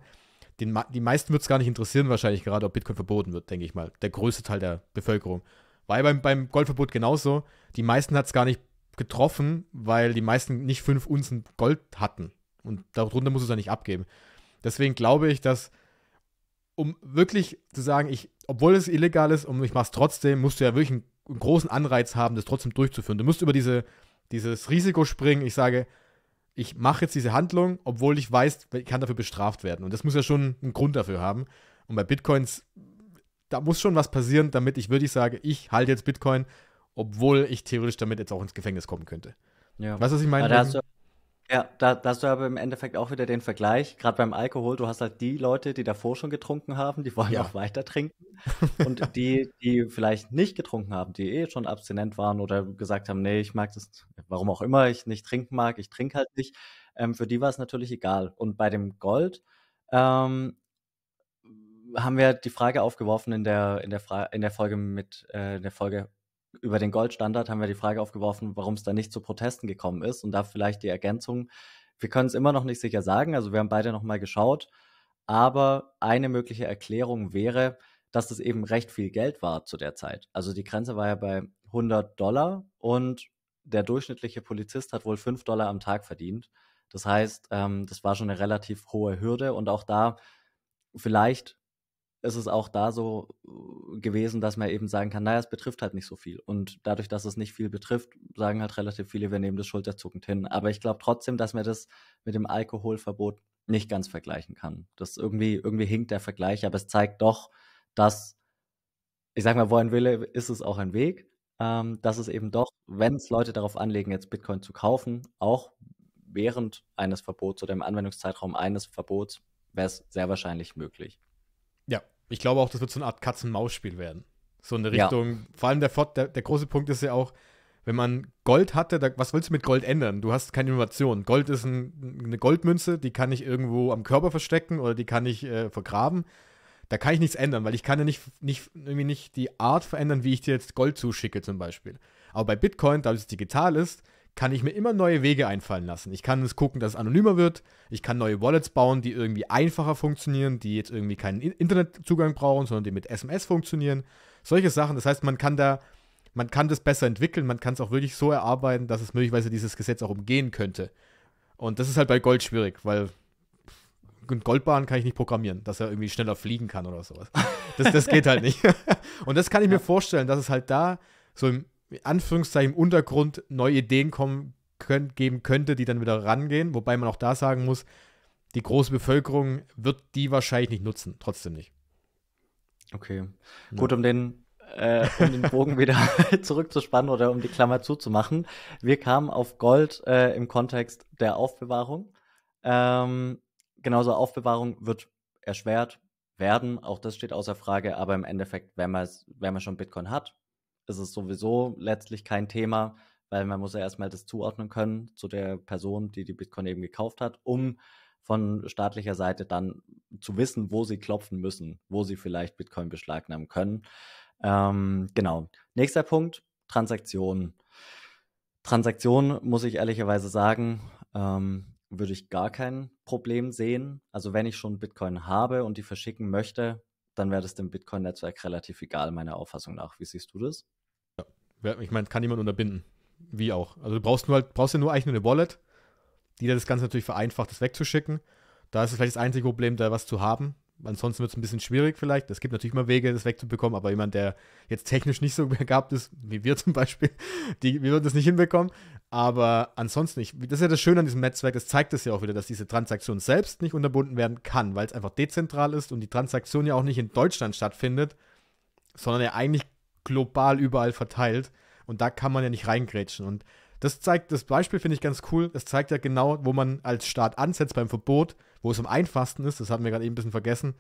den, die meisten wird es gar nicht interessieren, wahrscheinlich gerade, ob Bitcoin verboten wird, denke ich mal. Der größte Teil der Bevölkerung. War ja beim, beim Goldverbot genauso. Die meisten hat es gar nicht getroffen, weil die meisten nicht fünf Unzen Gold hatten. Und darunter muss es ja nicht abgeben. Deswegen glaube ich, dass, um wirklich zu sagen, ich, obwohl es illegal ist und ich mache es trotzdem, musst du ja wirklich einen, einen großen Anreiz haben, das trotzdem durchzuführen. Du musst über diese, dieses Risiko springen. Ich sage, ich mache jetzt diese Handlung, obwohl ich weiß, ich kann dafür bestraft werden. Und das muss ja schon einen Grund dafür haben. Und bei Bitcoins, da muss schon was passieren, damit ich wirklich sage, ich halte jetzt Bitcoin, obwohl ich theoretisch damit jetzt auch ins Gefängnis kommen könnte. Ja. Weißt du, was ich meine? Da hast du ja, da, da hast du aber im Endeffekt auch wieder den Vergleich, gerade beim Alkohol, du hast halt die Leute, die davor schon getrunken haben, die wollen ja. auch weiter trinken. Und die, die vielleicht nicht getrunken haben, die eh schon abstinent waren oder gesagt haben, nee, ich mag das, warum auch immer ich nicht trinken mag, ich trinke halt nicht, ähm, für die war es natürlich egal. Und bei dem Gold ähm, haben wir die Frage aufgeworfen in der, in der, Fra in der Folge mit, äh, in der Folge über den Goldstandard haben wir die Frage aufgeworfen, warum es da nicht zu Protesten gekommen ist und da vielleicht die Ergänzung. Wir können es immer noch nicht sicher sagen, also wir haben beide nochmal geschaut, aber eine mögliche Erklärung wäre, dass das eben recht viel Geld war zu der Zeit. Also die Grenze war ja bei 100 Dollar und der durchschnittliche Polizist hat wohl 5 Dollar am Tag verdient. Das heißt, ähm, das war schon eine relativ hohe Hürde und auch da vielleicht ist es auch da so äh, gewesen, dass man eben sagen kann, naja, es betrifft halt nicht so viel. Und dadurch, dass es nicht viel betrifft, sagen halt relativ viele, wir nehmen das schulterzuckend hin. Aber ich glaube trotzdem, dass man das mit dem Alkoholverbot nicht ganz vergleichen kann. Das irgendwie, irgendwie hinkt der Vergleich, aber es zeigt doch, dass, ich sag mal, wo ein Wille ist es auch ein Weg, ähm, dass es eben doch, wenn es Leute darauf anlegen, jetzt Bitcoin zu kaufen, auch während eines Verbots oder im Anwendungszeitraum eines Verbots, wäre es sehr wahrscheinlich möglich ich glaube auch, das wird so eine Art Katzen-Maus-Spiel werden. So eine Richtung. Ja. Vor allem der, der, der, große Punkt ist ja auch, wenn man Gold hatte, da, was willst du mit Gold ändern? Du hast keine Innovation. Gold ist ein, eine Goldmünze, die kann ich irgendwo am Körper verstecken oder die kann ich äh, vergraben. Da kann ich nichts ändern, weil ich kann ja nicht, nicht, irgendwie nicht die Art verändern, wie ich dir jetzt Gold zuschicke zum Beispiel. Aber bei Bitcoin, da es digital ist, kann ich mir immer neue Wege einfallen lassen. Ich kann es gucken, dass es anonymer wird. Ich kann neue Wallets bauen, die irgendwie einfacher funktionieren, die jetzt irgendwie keinen Internetzugang brauchen, sondern die mit SMS funktionieren. Solche Sachen. Das heißt, man kann da, man kann das besser entwickeln, man kann es auch wirklich so erarbeiten, dass es möglicherweise dieses Gesetz auch umgehen könnte. Und das ist halt bei Gold schwierig, weil einen Goldbahn kann ich nicht programmieren, dass er irgendwie schneller fliegen kann oder sowas. Das, das geht halt nicht. Und das kann ich ja. mir vorstellen, dass es halt da so im Anführungszeichen im Untergrund neue Ideen kommen, können, geben könnte, die dann wieder rangehen. Wobei man auch da sagen muss, die große Bevölkerung wird die wahrscheinlich nicht nutzen, trotzdem nicht. Okay. Ja. Ne? Gut, um den, äh, um den Bogen wieder zurückzuspannen oder um die Klammer zuzumachen. Wir kamen auf Gold äh, im Kontext der Aufbewahrung. Ähm, genauso Aufbewahrung wird erschwert werden, auch das steht außer Frage, aber im Endeffekt, wenn man, wenn man schon Bitcoin hat, ist es sowieso letztlich kein Thema, weil man muss ja erstmal das zuordnen können zu der Person, die die Bitcoin eben gekauft hat, um von staatlicher Seite dann zu wissen, wo sie klopfen müssen, wo sie vielleicht Bitcoin beschlagnahmen können. Ähm, genau. Nächster Punkt, Transaktionen. Transaktionen, muss ich ehrlicherweise sagen, ähm, würde ich gar kein Problem sehen. Also wenn ich schon Bitcoin habe und die verschicken möchte, dann wäre das dem Bitcoin-Netzwerk relativ egal, meiner Auffassung nach. Wie siehst du das? Ich meine, kann niemand unterbinden. Wie auch. Also du brauchst, nur halt, brauchst ja nur eigentlich nur eine Wallet, die dir das Ganze natürlich vereinfacht, das wegzuschicken. Da ist es vielleicht das einzige Problem, da was zu haben. Ansonsten wird es ein bisschen schwierig vielleicht. Es gibt natürlich mal Wege, das wegzubekommen, aber jemand, der jetzt technisch nicht so begabt ist, wie wir zum Beispiel, die, wir würden das nicht hinbekommen. Aber ansonsten nicht. Das ist ja das Schöne an diesem Netzwerk, das zeigt es ja auch wieder, dass diese Transaktion selbst nicht unterbunden werden kann, weil es einfach dezentral ist und die Transaktion ja auch nicht in Deutschland stattfindet, sondern ja eigentlich global überall verteilt. Und da kann man ja nicht reingrätschen. Und das zeigt, das Beispiel finde ich ganz cool. Das zeigt ja genau, wo man als Staat ansetzt beim Verbot, wo es am einfachsten ist, das hatten wir gerade eben ein bisschen vergessen,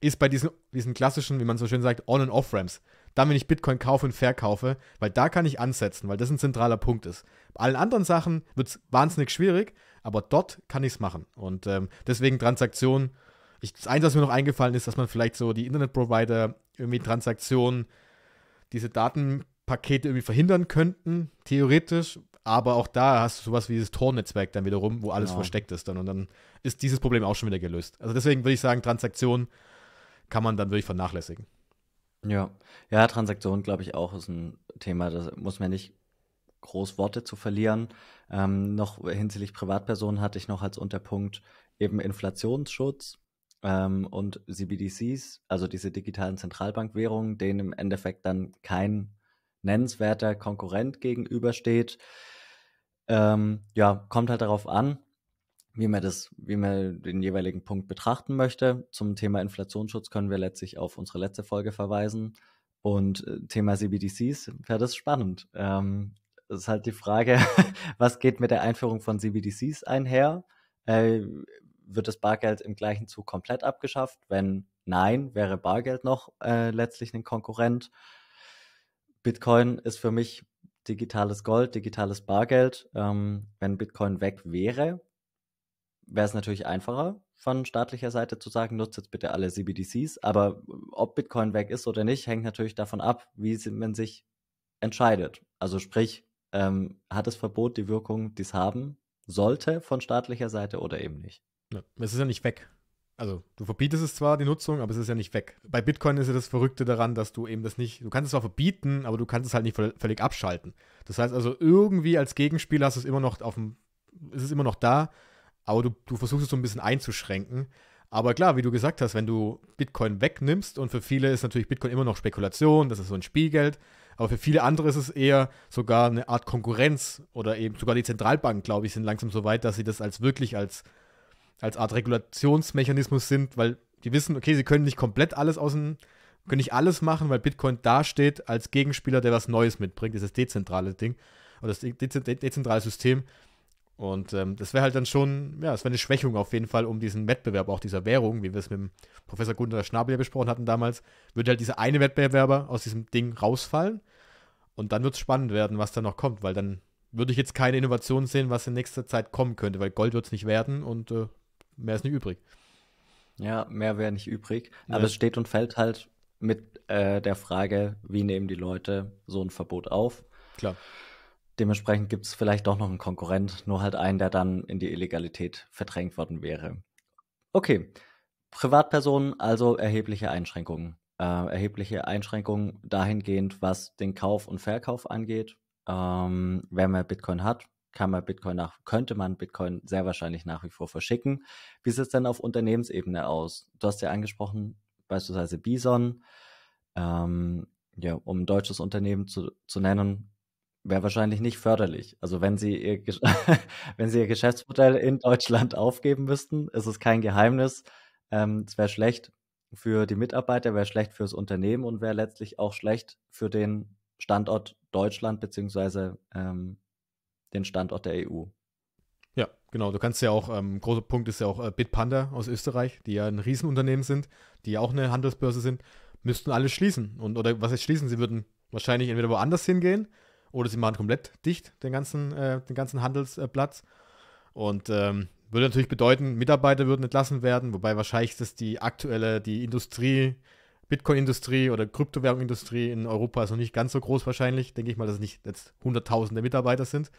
ist bei diesen, diesen klassischen, wie man so schön sagt, On- und Off-Ramps. Da, wenn ich Bitcoin kaufe und verkaufe, weil da kann ich ansetzen, weil das ein zentraler Punkt ist. Bei allen anderen Sachen wird es wahnsinnig schwierig, aber dort kann ich es machen. Und ähm, deswegen Transaktionen. Ich, das Einzige, was mir noch eingefallen ist, dass man vielleicht so die Internetprovider irgendwie Transaktionen diese Datenpakete irgendwie verhindern könnten, theoretisch. Aber auch da hast du sowas wie dieses Tornetzwerk dann wiederum, wo alles genau. versteckt ist dann. Und dann ist dieses Problem auch schon wieder gelöst. Also deswegen würde ich sagen, Transaktionen kann man dann wirklich vernachlässigen. Ja, ja, Transaktionen, glaube ich, auch ist ein Thema. Das muss man nicht groß Worte zu verlieren. Ähm, noch hinsichtlich Privatpersonen hatte ich noch als Unterpunkt eben Inflationsschutz ähm, und CBDCs, also diese digitalen Zentralbankwährungen, denen im Endeffekt dann kein nennenswerter Konkurrent gegenübersteht. Ähm, ja, kommt halt darauf an, wie man das, wie man den jeweiligen Punkt betrachten möchte. Zum Thema Inflationsschutz können wir letztlich auf unsere letzte Folge verweisen. Und äh, Thema CBDCs wäre das spannend. Ähm, das ist halt die Frage, was geht mit der Einführung von CBDCs einher? Äh, wird das Bargeld im gleichen Zug komplett abgeschafft? Wenn nein, wäre Bargeld noch äh, letztlich ein Konkurrent. Bitcoin ist für mich digitales Gold, digitales Bargeld. Ähm, wenn Bitcoin weg wäre, wäre es natürlich einfacher von staatlicher Seite zu sagen, nutzt jetzt bitte alle CBDCs. Aber äh, ob Bitcoin weg ist oder nicht, hängt natürlich davon ab, wie man sich entscheidet. Also sprich, ähm, hat das Verbot die Wirkung, die es haben sollte von staatlicher Seite oder eben nicht? Ja. Ne, es ist ja nicht weg. Also, du verbietest es zwar, die Nutzung, aber es ist ja nicht weg. Bei Bitcoin ist ja das Verrückte daran, dass du eben das nicht, du kannst es zwar verbieten, aber du kannst es halt nicht völlig abschalten. Das heißt also, irgendwie als Gegenspiel hast du es immer noch auf dem, ist es immer noch da, aber du, du versuchst es so ein bisschen einzuschränken. Aber klar, wie du gesagt hast, wenn du Bitcoin wegnimmst und für viele ist natürlich Bitcoin immer noch Spekulation, das ist so ein Spielgeld, aber für viele andere ist es eher sogar eine Art Konkurrenz oder eben sogar die Zentralbanken, glaube ich, sind langsam so weit, dass sie das als wirklich als als Art Regulationsmechanismus sind, weil die wissen, okay, sie können nicht komplett alles außen, können nicht alles machen, weil Bitcoin dasteht als Gegenspieler, der was Neues mitbringt, das ist das dezentrale Ding oder das dezentrale System. Und ähm, das wäre halt dann schon, ja, es wäre eine Schwächung auf jeden Fall um diesen Wettbewerb, auch dieser Währung, wie wir es mit dem Professor Gunther Schnabel ja besprochen hatten damals, würde halt dieser eine Wettbewerber aus diesem Ding rausfallen. Und dann wird es spannend werden, was da noch kommt, weil dann würde ich jetzt keine Innovation sehen, was in nächster Zeit kommen könnte, weil Gold wird es nicht werden und äh, mehr ist nicht übrig. Ja, mehr wäre nicht übrig. Ja. Aber es steht und fällt halt mit äh, der Frage, wie nehmen die Leute so ein Verbot auf? Klar. Dementsprechend gibt es vielleicht doch noch einen Konkurrent, nur halt einen, der dann in die Illegalität verdrängt worden wäre. Okay, Privatpersonen also erhebliche Einschränkungen. Äh, erhebliche Einschränkungen dahingehend, was den Kauf und Verkauf angeht. Ähm, wer mehr Bitcoin hat, kann man Bitcoin nach, könnte man Bitcoin sehr wahrscheinlich nach wie vor verschicken. Wie sieht es denn auf Unternehmensebene aus? Du hast ja angesprochen, beispielsweise Bison, ähm, ja, um ein deutsches Unternehmen zu, zu nennen, wäre wahrscheinlich nicht förderlich. Also wenn sie, ihr, wenn sie ihr Geschäftsmodell in Deutschland aufgeben müssten, ist es kein Geheimnis. Ähm, es wäre schlecht für die Mitarbeiter, wäre schlecht fürs Unternehmen und wäre letztlich auch schlecht für den Standort Deutschland beziehungsweise ähm, den Standort der EU. Ja, genau. Du kannst ja auch, ähm, großer Punkt ist ja auch äh, Bitpanda aus Österreich, die ja ein Riesenunternehmen sind, die ja auch eine Handelsbörse sind, müssten alle schließen. Und, oder was heißt schließen? Sie würden wahrscheinlich entweder woanders hingehen oder sie machen komplett dicht den ganzen, äh, den ganzen Handelsplatz. Und ähm, würde natürlich bedeuten, Mitarbeiter würden entlassen werden, wobei wahrscheinlich das die aktuelle, die Industrie, Bitcoin-Industrie oder Kryptowährung-Industrie in Europa ist noch nicht ganz so groß wahrscheinlich. Denke ich mal, dass es nicht jetzt hunderttausende Mitarbeiter sind.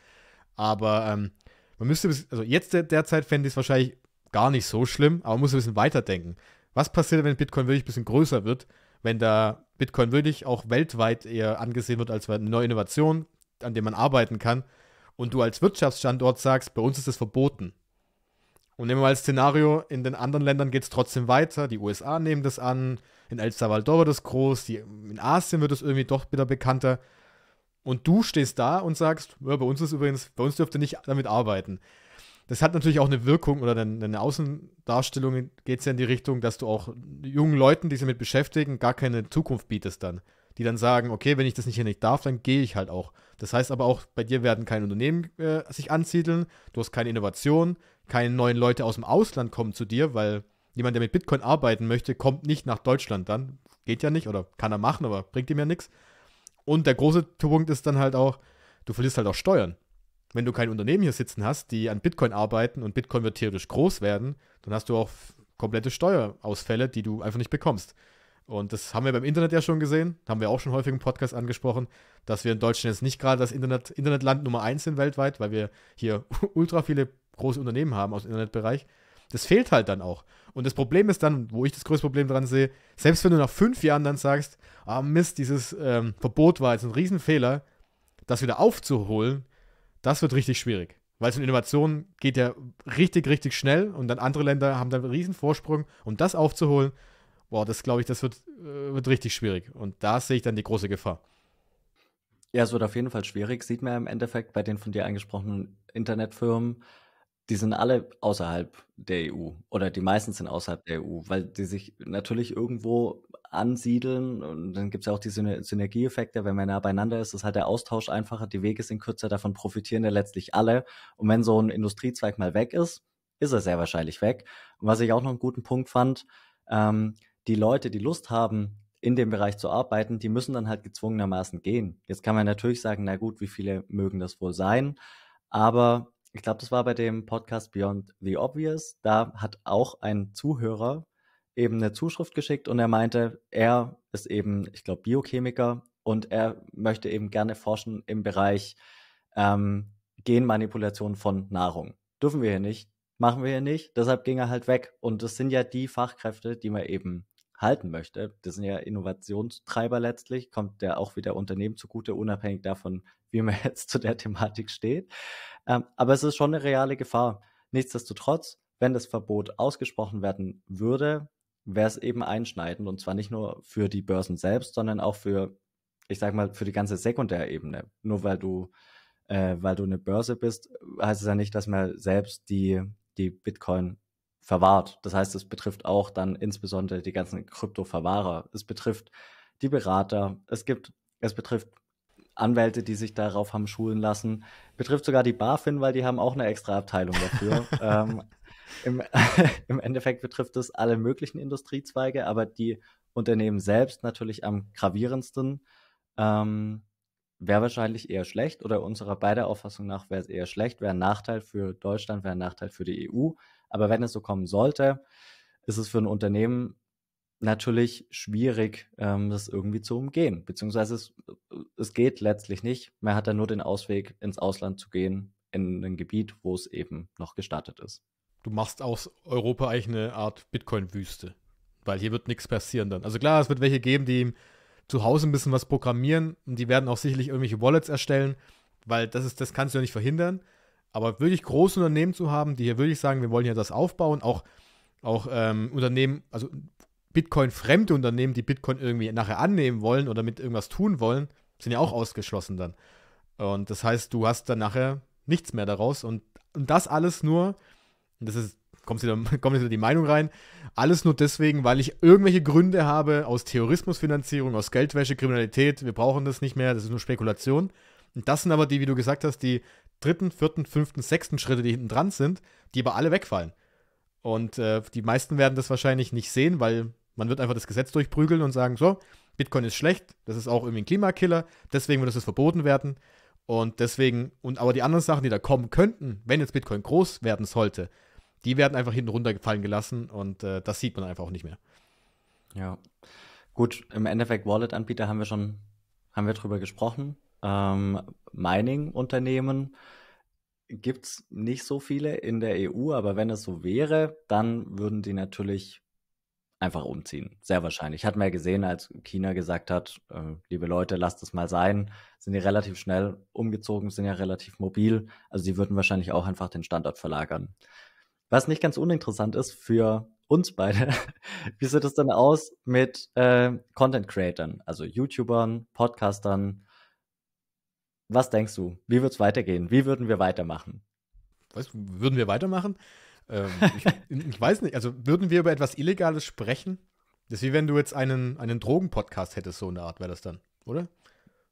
Aber ähm, man müsste, also jetzt derzeit fände ich es wahrscheinlich gar nicht so schlimm, aber man muss ein bisschen weiterdenken. Was passiert, wenn Bitcoin wirklich ein bisschen größer wird, wenn da Bitcoin wirklich auch weltweit eher angesehen wird als eine neue Innovation, an der man arbeiten kann und du als Wirtschaftsstandort sagst, bei uns ist das verboten. Und nehmen wir mal als Szenario, in den anderen Ländern geht es trotzdem weiter, die USA nehmen das an, in El Salvador wird es groß, die, in Asien wird es irgendwie doch wieder bekannter. Und du stehst da und sagst, ja, bei uns ist übrigens, bei uns dürft ihr nicht damit arbeiten. Das hat natürlich auch eine Wirkung oder eine, eine Außendarstellung geht es ja in die Richtung, dass du auch jungen Leuten, die sich damit beschäftigen, gar keine Zukunft bietest dann. Die dann sagen, okay, wenn ich das nicht hier nicht darf, dann gehe ich halt auch. Das heißt aber auch, bei dir werden kein Unternehmen äh, sich ansiedeln, du hast keine Innovation, keine neuen Leute aus dem Ausland kommen zu dir, weil jemand, der mit Bitcoin arbeiten möchte, kommt nicht nach Deutschland dann. Geht ja nicht oder kann er machen, aber bringt ihm ja nichts. Und der große Punkt ist dann halt auch, du verlierst halt auch Steuern. Wenn du kein Unternehmen hier sitzen hast, die an Bitcoin arbeiten und Bitcoin wird theoretisch groß werden, dann hast du auch komplette Steuerausfälle, die du einfach nicht bekommst. Und das haben wir beim Internet ja schon gesehen, haben wir auch schon häufig im Podcast angesprochen, dass wir in Deutschland jetzt nicht gerade das Internet, Internetland Nummer 1 sind weltweit, weil wir hier ultra viele große Unternehmen haben aus dem Internetbereich. Das fehlt halt dann auch. Und das Problem ist dann, wo ich das größte Problem dran sehe, selbst wenn du nach fünf Jahren dann sagst, ah Mist, dieses ähm, Verbot war jetzt ein Riesenfehler, das wieder aufzuholen, das wird richtig schwierig. Weil so eine Innovation geht ja richtig, richtig schnell und dann andere Länder haben dann einen riesen Vorsprung, um das aufzuholen. Boah, das glaube ich, das wird, äh, wird richtig schwierig. Und da sehe ich dann die große Gefahr. Ja, es wird auf jeden Fall schwierig. Sieht man im Endeffekt bei den von dir angesprochenen Internetfirmen, die sind alle außerhalb der EU oder die meisten sind außerhalb der EU, weil die sich natürlich irgendwo ansiedeln und dann gibt es ja auch die Synergieeffekte, wenn man nah beieinander ist, ist halt der Austausch einfacher, die Wege sind kürzer, davon profitieren ja letztlich alle. Und wenn so ein Industriezweig mal weg ist, ist er sehr wahrscheinlich weg. Und was ich auch noch einen guten Punkt fand, ähm, die Leute, die Lust haben, in dem Bereich zu arbeiten, die müssen dann halt gezwungenermaßen gehen. Jetzt kann man natürlich sagen, na gut, wie viele mögen das wohl sein, aber ich glaube, das war bei dem Podcast Beyond the Obvious, da hat auch ein Zuhörer eben eine Zuschrift geschickt und er meinte, er ist eben, ich glaube, Biochemiker und er möchte eben gerne forschen im Bereich ähm, Genmanipulation von Nahrung. Dürfen wir hier nicht, machen wir hier nicht, deshalb ging er halt weg. Und das sind ja die Fachkräfte, die man eben halten möchte. Das sind ja Innovationstreiber letztlich, kommt der auch wieder Unternehmen zugute, unabhängig davon, wie man jetzt zu der Thematik steht. Ähm, aber es ist schon eine reale Gefahr. Nichtsdestotrotz, wenn das Verbot ausgesprochen werden würde, wäre es eben einschneidend und zwar nicht nur für die Börsen selbst, sondern auch für, ich sag mal, für die ganze Sekundärebene. Nur weil du, äh, weil du eine Börse bist, heißt es ja nicht, dass man selbst die, die Bitcoin verwahrt. Das heißt, es betrifft auch dann insbesondere die ganzen Kryptoverwahrer. Es betrifft die Berater. Es gibt, es betrifft Anwälte, die sich darauf haben schulen lassen. Betrifft sogar die BaFin, weil die haben auch eine extra Abteilung dafür. ähm, im, im, Endeffekt betrifft es alle möglichen Industriezweige, aber die Unternehmen selbst natürlich am gravierendsten. Ähm, wäre wahrscheinlich eher schlecht oder unserer beider Auffassung nach wäre es eher schlecht, wäre ein Nachteil für Deutschland, wäre ein Nachteil für die EU. Aber wenn es so kommen sollte, ist es für ein Unternehmen natürlich schwierig, ähm, das irgendwie zu umgehen. Beziehungsweise es, es geht letztlich nicht. Man hat dann nur den Ausweg, ins Ausland zu gehen, in ein Gebiet, wo es eben noch gestartet ist. Du machst aus Europa eigentlich eine Art Bitcoin-Wüste, weil hier wird nichts passieren dann. Also klar, es wird welche geben, die zu Hause ein bisschen was programmieren und die werden auch sicherlich irgendwelche Wallets erstellen, weil das ist, das kannst du ja nicht verhindern. Aber wirklich große Unternehmen zu haben, die hier wirklich sagen, wir wollen hier das aufbauen, auch, auch ähm, Unternehmen, also Bitcoin-fremde Unternehmen, die Bitcoin irgendwie nachher annehmen wollen oder mit irgendwas tun wollen, sind ja auch ausgeschlossen dann. Und das heißt, du hast dann nachher nichts mehr daraus. Und, und das alles nur, das ist, kommt wieder, kommt wieder die Meinung rein, alles nur deswegen, weil ich irgendwelche Gründe habe aus Terrorismusfinanzierung, aus Geldwäsche, Kriminalität, wir brauchen das nicht mehr, das ist nur Spekulation. Und das sind aber die, wie du gesagt hast, die dritten, vierten, fünften, sechsten Schritte, die hinten dran sind, die aber alle wegfallen. Und äh, die meisten werden das wahrscheinlich nicht sehen, weil man wird einfach das Gesetz durchprügeln und sagen, so, Bitcoin ist schlecht, das ist auch irgendwie ein Klimakiller, deswegen muss es jetzt verboten werden. Und deswegen, und aber die anderen Sachen, die da kommen könnten, wenn jetzt Bitcoin groß werden sollte, die werden einfach hinten runtergefallen gelassen und äh, das sieht man einfach auch nicht mehr. Ja. Gut, im Endeffekt Wallet-Anbieter haben wir schon, haben wir drüber gesprochen. Ähm, Mining-Unternehmen gibt es nicht so viele in der EU, aber wenn es so wäre, dann würden die natürlich einfach umziehen. Sehr wahrscheinlich. Hat man ja gesehen, als China gesagt hat, äh, liebe Leute, lasst es mal sein, sind die relativ schnell umgezogen, sind ja relativ mobil. Also sie würden wahrscheinlich auch einfach den Standort verlagern. Was nicht ganz uninteressant ist für uns beide, wie sieht es denn aus mit äh, Content-Creatern, also YouTubern, Podcastern? Was denkst du? Wie wird es weitergehen? Wie würden wir weitermachen? Was würden wir weitermachen? Ähm, ich, ich, weiß nicht, also würden wir über etwas Illegales sprechen? Das ist wie wenn du jetzt einen, einen Drogen-Podcast hättest, so eine Art wäre das dann, oder?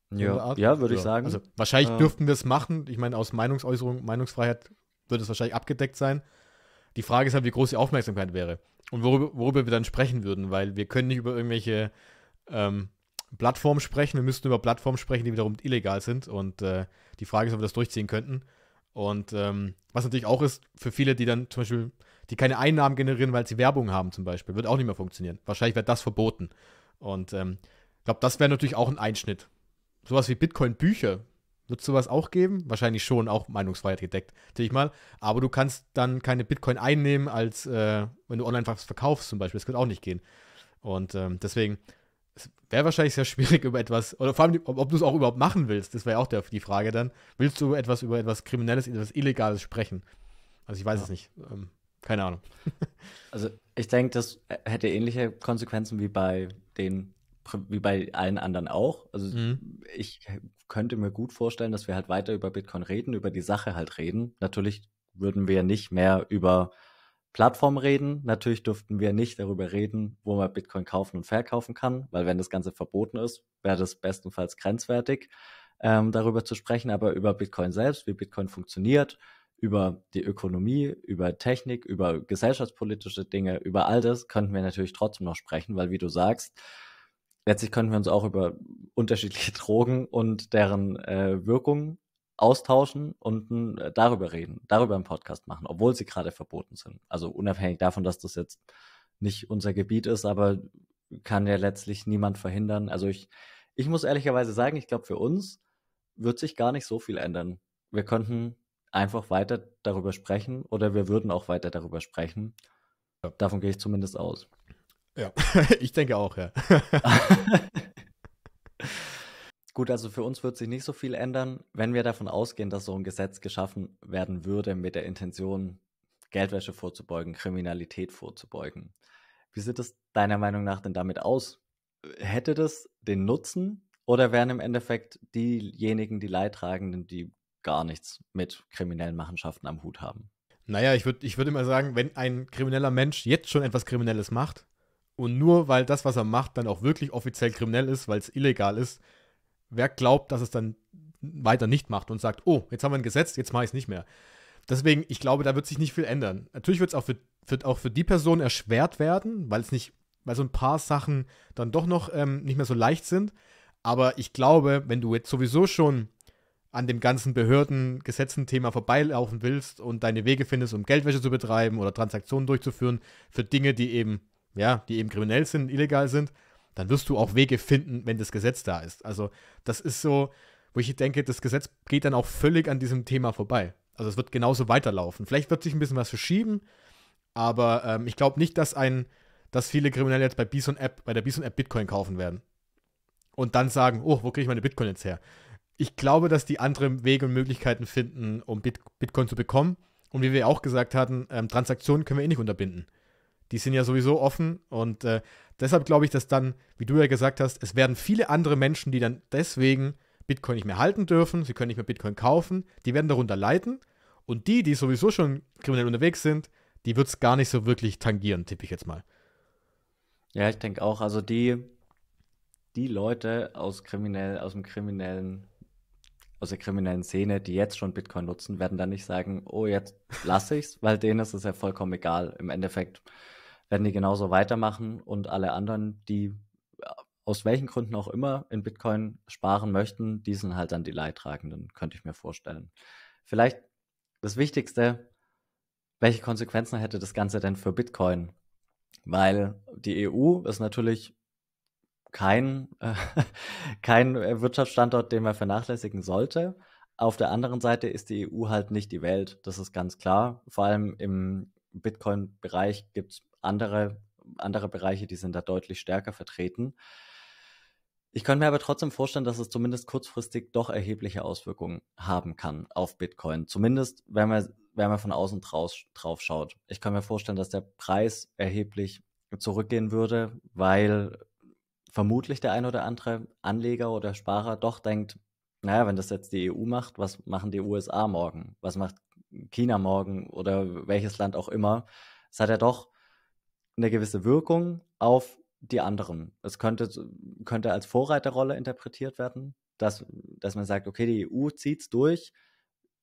So ja, ja würde ich sagen. Also, wahrscheinlich äh, dürften wir es machen. Ich meine, aus Meinungsäußerung, Meinungsfreiheit würde es wahrscheinlich abgedeckt sein. Die Frage ist halt, wie groß die Aufmerksamkeit wäre und worüber, worüber wir dann sprechen würden, weil wir können nicht über irgendwelche ähm, Plattformen sprechen. Wir müssten über Plattformen sprechen, die wiederum illegal sind. Und äh, die Frage ist, ob wir das durchziehen könnten. Und ähm, was natürlich auch ist, für viele, die dann zum Beispiel, die keine Einnahmen generieren, weil sie Werbung haben zum Beispiel, wird auch nicht mehr funktionieren. Wahrscheinlich wird das verboten. Und ähm, ich ähm, glaube, das wäre natürlich auch ein Einschnitt. Sowas wie Bitcoin-Bücher, wird es sowas auch geben? Wahrscheinlich schon, auch Meinungsfreiheit gedeckt, denke ich mal. Aber du kannst dann keine Bitcoin einnehmen, als äh, wenn du online verkaufst zum Beispiel. Das könnte auch nicht gehen. Und ähm, deswegen, es wäre wahrscheinlich sehr schwierig über etwas, oder vor allem, ob, ob du es auch überhaupt machen willst, das wäre ja auch der, die Frage dann. Willst du etwas über etwas Kriminelles, etwas Illegales sprechen? Also ich weiß ja. es nicht. Ähm, keine Ahnung. Also ich denke, das hätte ähnliche Konsequenzen wie bei den, wie bei allen anderen auch. Also mhm. ich könnte mir gut vorstellen, dass wir halt weiter über Bitcoin reden, über die Sache halt reden. Natürlich würden wir nicht mehr über Plattform reden. Natürlich dürften wir nicht darüber reden, wo man Bitcoin kaufen und verkaufen kann, weil wenn das Ganze verboten ist, wäre das bestenfalls grenzwertig, ähm, darüber zu sprechen, aber über Bitcoin selbst, wie Bitcoin funktioniert, über die Ökonomie, über Technik, über gesellschaftspolitische Dinge, über all das könnten wir natürlich trotzdem noch sprechen, weil wie du sagst, letztlich könnten wir uns auch über unterschiedliche Drogen und deren äh, Wirkungen austauschen und äh, darüber reden, darüber einen Podcast machen, obwohl sie gerade verboten sind. Also unabhängig davon, dass das jetzt nicht unser Gebiet ist, aber kann ja letztlich niemand verhindern. Also ich, ich muss ehrlicherweise sagen, ich glaube, für uns wird sich gar nicht so viel ändern. Wir könnten einfach weiter darüber sprechen oder wir würden auch weiter darüber sprechen. Davon gehe ich zumindest aus. Ja, ich denke auch, ja. Gut, also für uns wird sich nicht so viel ändern, wenn wir davon ausgehen, dass so ein Gesetz geschaffen werden würde mit der Intention, Geldwäsche vorzubeugen, Kriminalität vorzubeugen. Wie sieht es deiner Meinung nach denn damit aus? Hätte das den Nutzen oder wären im Endeffekt diejenigen, die Leidtragenden, die gar nichts mit kriminellen Machenschaften am Hut haben? Naja, ich würde ich würd immer sagen, wenn ein krimineller Mensch jetzt schon etwas Kriminelles macht und nur weil das, was er macht, dann auch wirklich offiziell kriminell ist, weil es illegal ist, wer glaubt, dass es dann weiter nicht macht und sagt, oh, jetzt haben wir ein Gesetz, jetzt mache ich es nicht mehr. Deswegen, ich glaube, da wird sich nicht viel ändern. Natürlich wird es auch für, wird auch für die Person erschwert werden, weil es nicht, weil so ein paar Sachen dann doch noch ähm, nicht mehr so leicht sind. Aber ich glaube, wenn du jetzt sowieso schon an dem ganzen Behörden, Gesetzen-Thema vorbeilaufen willst und deine Wege findest, um Geldwäsche zu betreiben oder Transaktionen durchzuführen für Dinge, die eben, ja, die eben kriminell sind, illegal sind, dann wirst du auch Wege finden, wenn das Gesetz da ist. Also das ist so, wo ich denke, das Gesetz geht dann auch völlig an diesem Thema vorbei. Also es wird genauso weiterlaufen. Vielleicht wird sich ein bisschen was verschieben, aber ähm, ich glaube nicht, dass ein, dass viele Kriminelle jetzt bei Bison App, bei der Bison App Bitcoin kaufen werden. Und dann sagen, oh, wo kriege ich meine Bitcoin jetzt her? Ich glaube, dass die anderen Wege und Möglichkeiten finden, um Bit Bitcoin zu bekommen. Und wie wir auch gesagt hatten, ähm, Transaktionen können wir eh nicht unterbinden. Die sind ja sowieso offen und äh, Deshalb glaube ich, dass dann, wie du ja gesagt hast, es werden viele andere Menschen, die dann deswegen Bitcoin nicht mehr halten dürfen, sie können nicht mehr Bitcoin kaufen, die werden darunter leiden. Und die, die sowieso schon kriminell unterwegs sind, die wird es gar nicht so wirklich tangieren, tippe ich jetzt mal. Ja, ich denke auch. Also die, die Leute aus kriminell, aus dem kriminellen, aus der kriminellen Szene, die jetzt schon Bitcoin nutzen, werden dann nicht sagen, oh, jetzt lasse ich's, weil denen ist es ja vollkommen egal. Im Endeffekt werden die genauso weitermachen und alle anderen, die aus welchen Gründen auch immer in Bitcoin sparen möchten, die sind halt dann die Leidtragenden, könnte ich mir vorstellen. Vielleicht das Wichtigste, welche Konsequenzen hätte das Ganze denn für Bitcoin? Weil die EU ist natürlich kein, äh, kein Wirtschaftsstandort, den man vernachlässigen sollte. Auf der anderen Seite ist die EU halt nicht die Welt, das ist ganz klar. Vor allem im Bitcoin-Bereich gibt es andere, andere Bereiche, die sind da deutlich stärker vertreten. Ich könnte mir aber trotzdem vorstellen, dass es zumindest kurzfristig doch erhebliche Auswirkungen haben kann auf Bitcoin. Zumindest, wenn man, wenn man von außen draus, drauf schaut. Ich kann mir vorstellen, dass der Preis erheblich zurückgehen würde, weil vermutlich der ein oder andere Anleger oder Sparer doch denkt, naja, wenn das jetzt die EU macht, was machen die USA morgen? Was macht China morgen oder welches Land auch immer? Es hat ja doch eine gewisse Wirkung auf die anderen. Es könnte, könnte als Vorreiterrolle interpretiert werden, dass, dass man sagt, okay, die EU zieht es durch,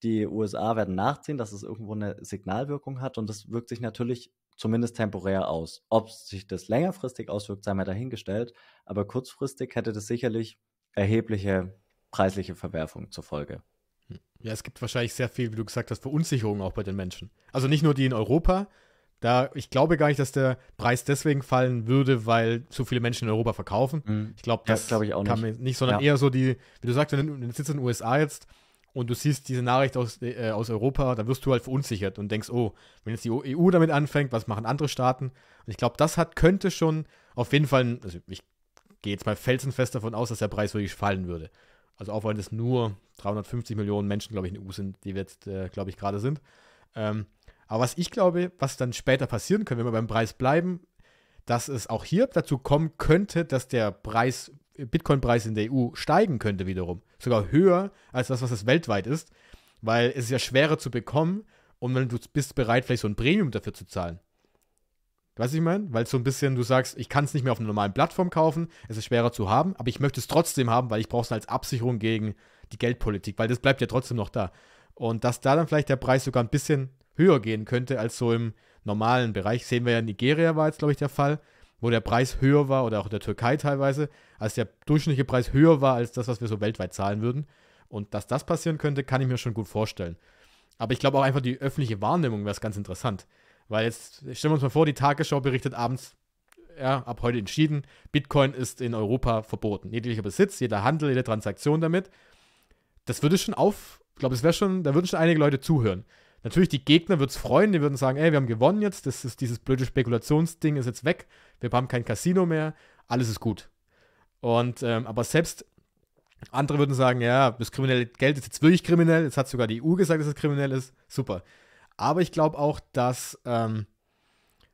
die USA werden nachziehen, dass es irgendwo eine Signalwirkung hat und das wirkt sich natürlich zumindest temporär aus. Ob sich das längerfristig auswirkt, sei mal dahingestellt, aber kurzfristig hätte das sicherlich erhebliche preisliche Verwerfungen zur Folge. Hm. Ja, es gibt wahrscheinlich sehr viel, wie du gesagt hast, Verunsicherung auch bei den Menschen. Also nicht nur die in Europa, da, ich glaube gar nicht, dass der Preis deswegen fallen würde, weil zu viele Menschen in Europa verkaufen. Mhm. Ich glaube, das ja, glaub ich auch kann nicht. nicht sondern ja. eher so die, wie du sagst, wenn du sitzt in den USA jetzt und du siehst diese Nachricht aus, äh, aus Europa, dann wirst du halt verunsichert und denkst, oh, wenn jetzt die EU damit anfängt, was machen andere Staaten? Und ich glaube, das hat, könnte schon auf jeden Fall, also ich gehe jetzt mal felsenfest davon aus, dass der Preis wirklich fallen würde. Also auch wenn es nur 350 Millionen Menschen, glaube ich, in der EU sind, die wir jetzt, äh, glaube ich, gerade sind. Ähm, aber was ich glaube, was dann später passieren könnte, wenn wir beim Preis bleiben, dass es auch hier dazu kommen könnte, dass der Preis, Bitcoin-Preis in der EU steigen könnte wiederum. Sogar höher als das, was es weltweit ist, weil es ist ja schwerer zu bekommen und wenn du bist bereit, vielleicht so ein Premium dafür zu zahlen. Weißt du, ich meine? Weil so ein bisschen du sagst, ich kann es nicht mehr auf einer normalen Plattform kaufen, es ist schwerer zu haben, aber ich möchte es trotzdem haben, weil ich brauche es als Absicherung gegen die Geldpolitik, weil das bleibt ja trotzdem noch da. Und dass da dann vielleicht der Preis sogar ein bisschen höher gehen könnte als so im normalen Bereich. Sehen wir ja, Nigeria war jetzt, glaube ich, der Fall, wo der Preis höher war oder auch in der Türkei teilweise, als der durchschnittliche Preis höher war als das, was wir so weltweit zahlen würden. Und dass das passieren könnte, kann ich mir schon gut vorstellen. Aber ich glaube auch einfach die öffentliche Wahrnehmung wäre es ganz interessant. Weil jetzt stellen wir uns mal vor, die Tagesschau berichtet abends, ja, ab heute entschieden, Bitcoin ist in Europa verboten. Jeglicher Besitz, jeder Handel, jede Transaktion damit. Das würde schon auf, ich glaube, das wäre schon, da würden schon einige Leute zuhören. Natürlich, die Gegner würden es freuen, die würden sagen, ey, wir haben gewonnen jetzt, das ist dieses blöde Spekulationsding ist jetzt weg, wir haben kein Casino mehr, alles ist gut. Und ähm, aber selbst andere würden sagen, ja, das kriminelle Geld ist jetzt wirklich kriminell, jetzt hat sogar die EU gesagt, dass es kriminell ist, super. Aber ich glaube auch, dass ähm,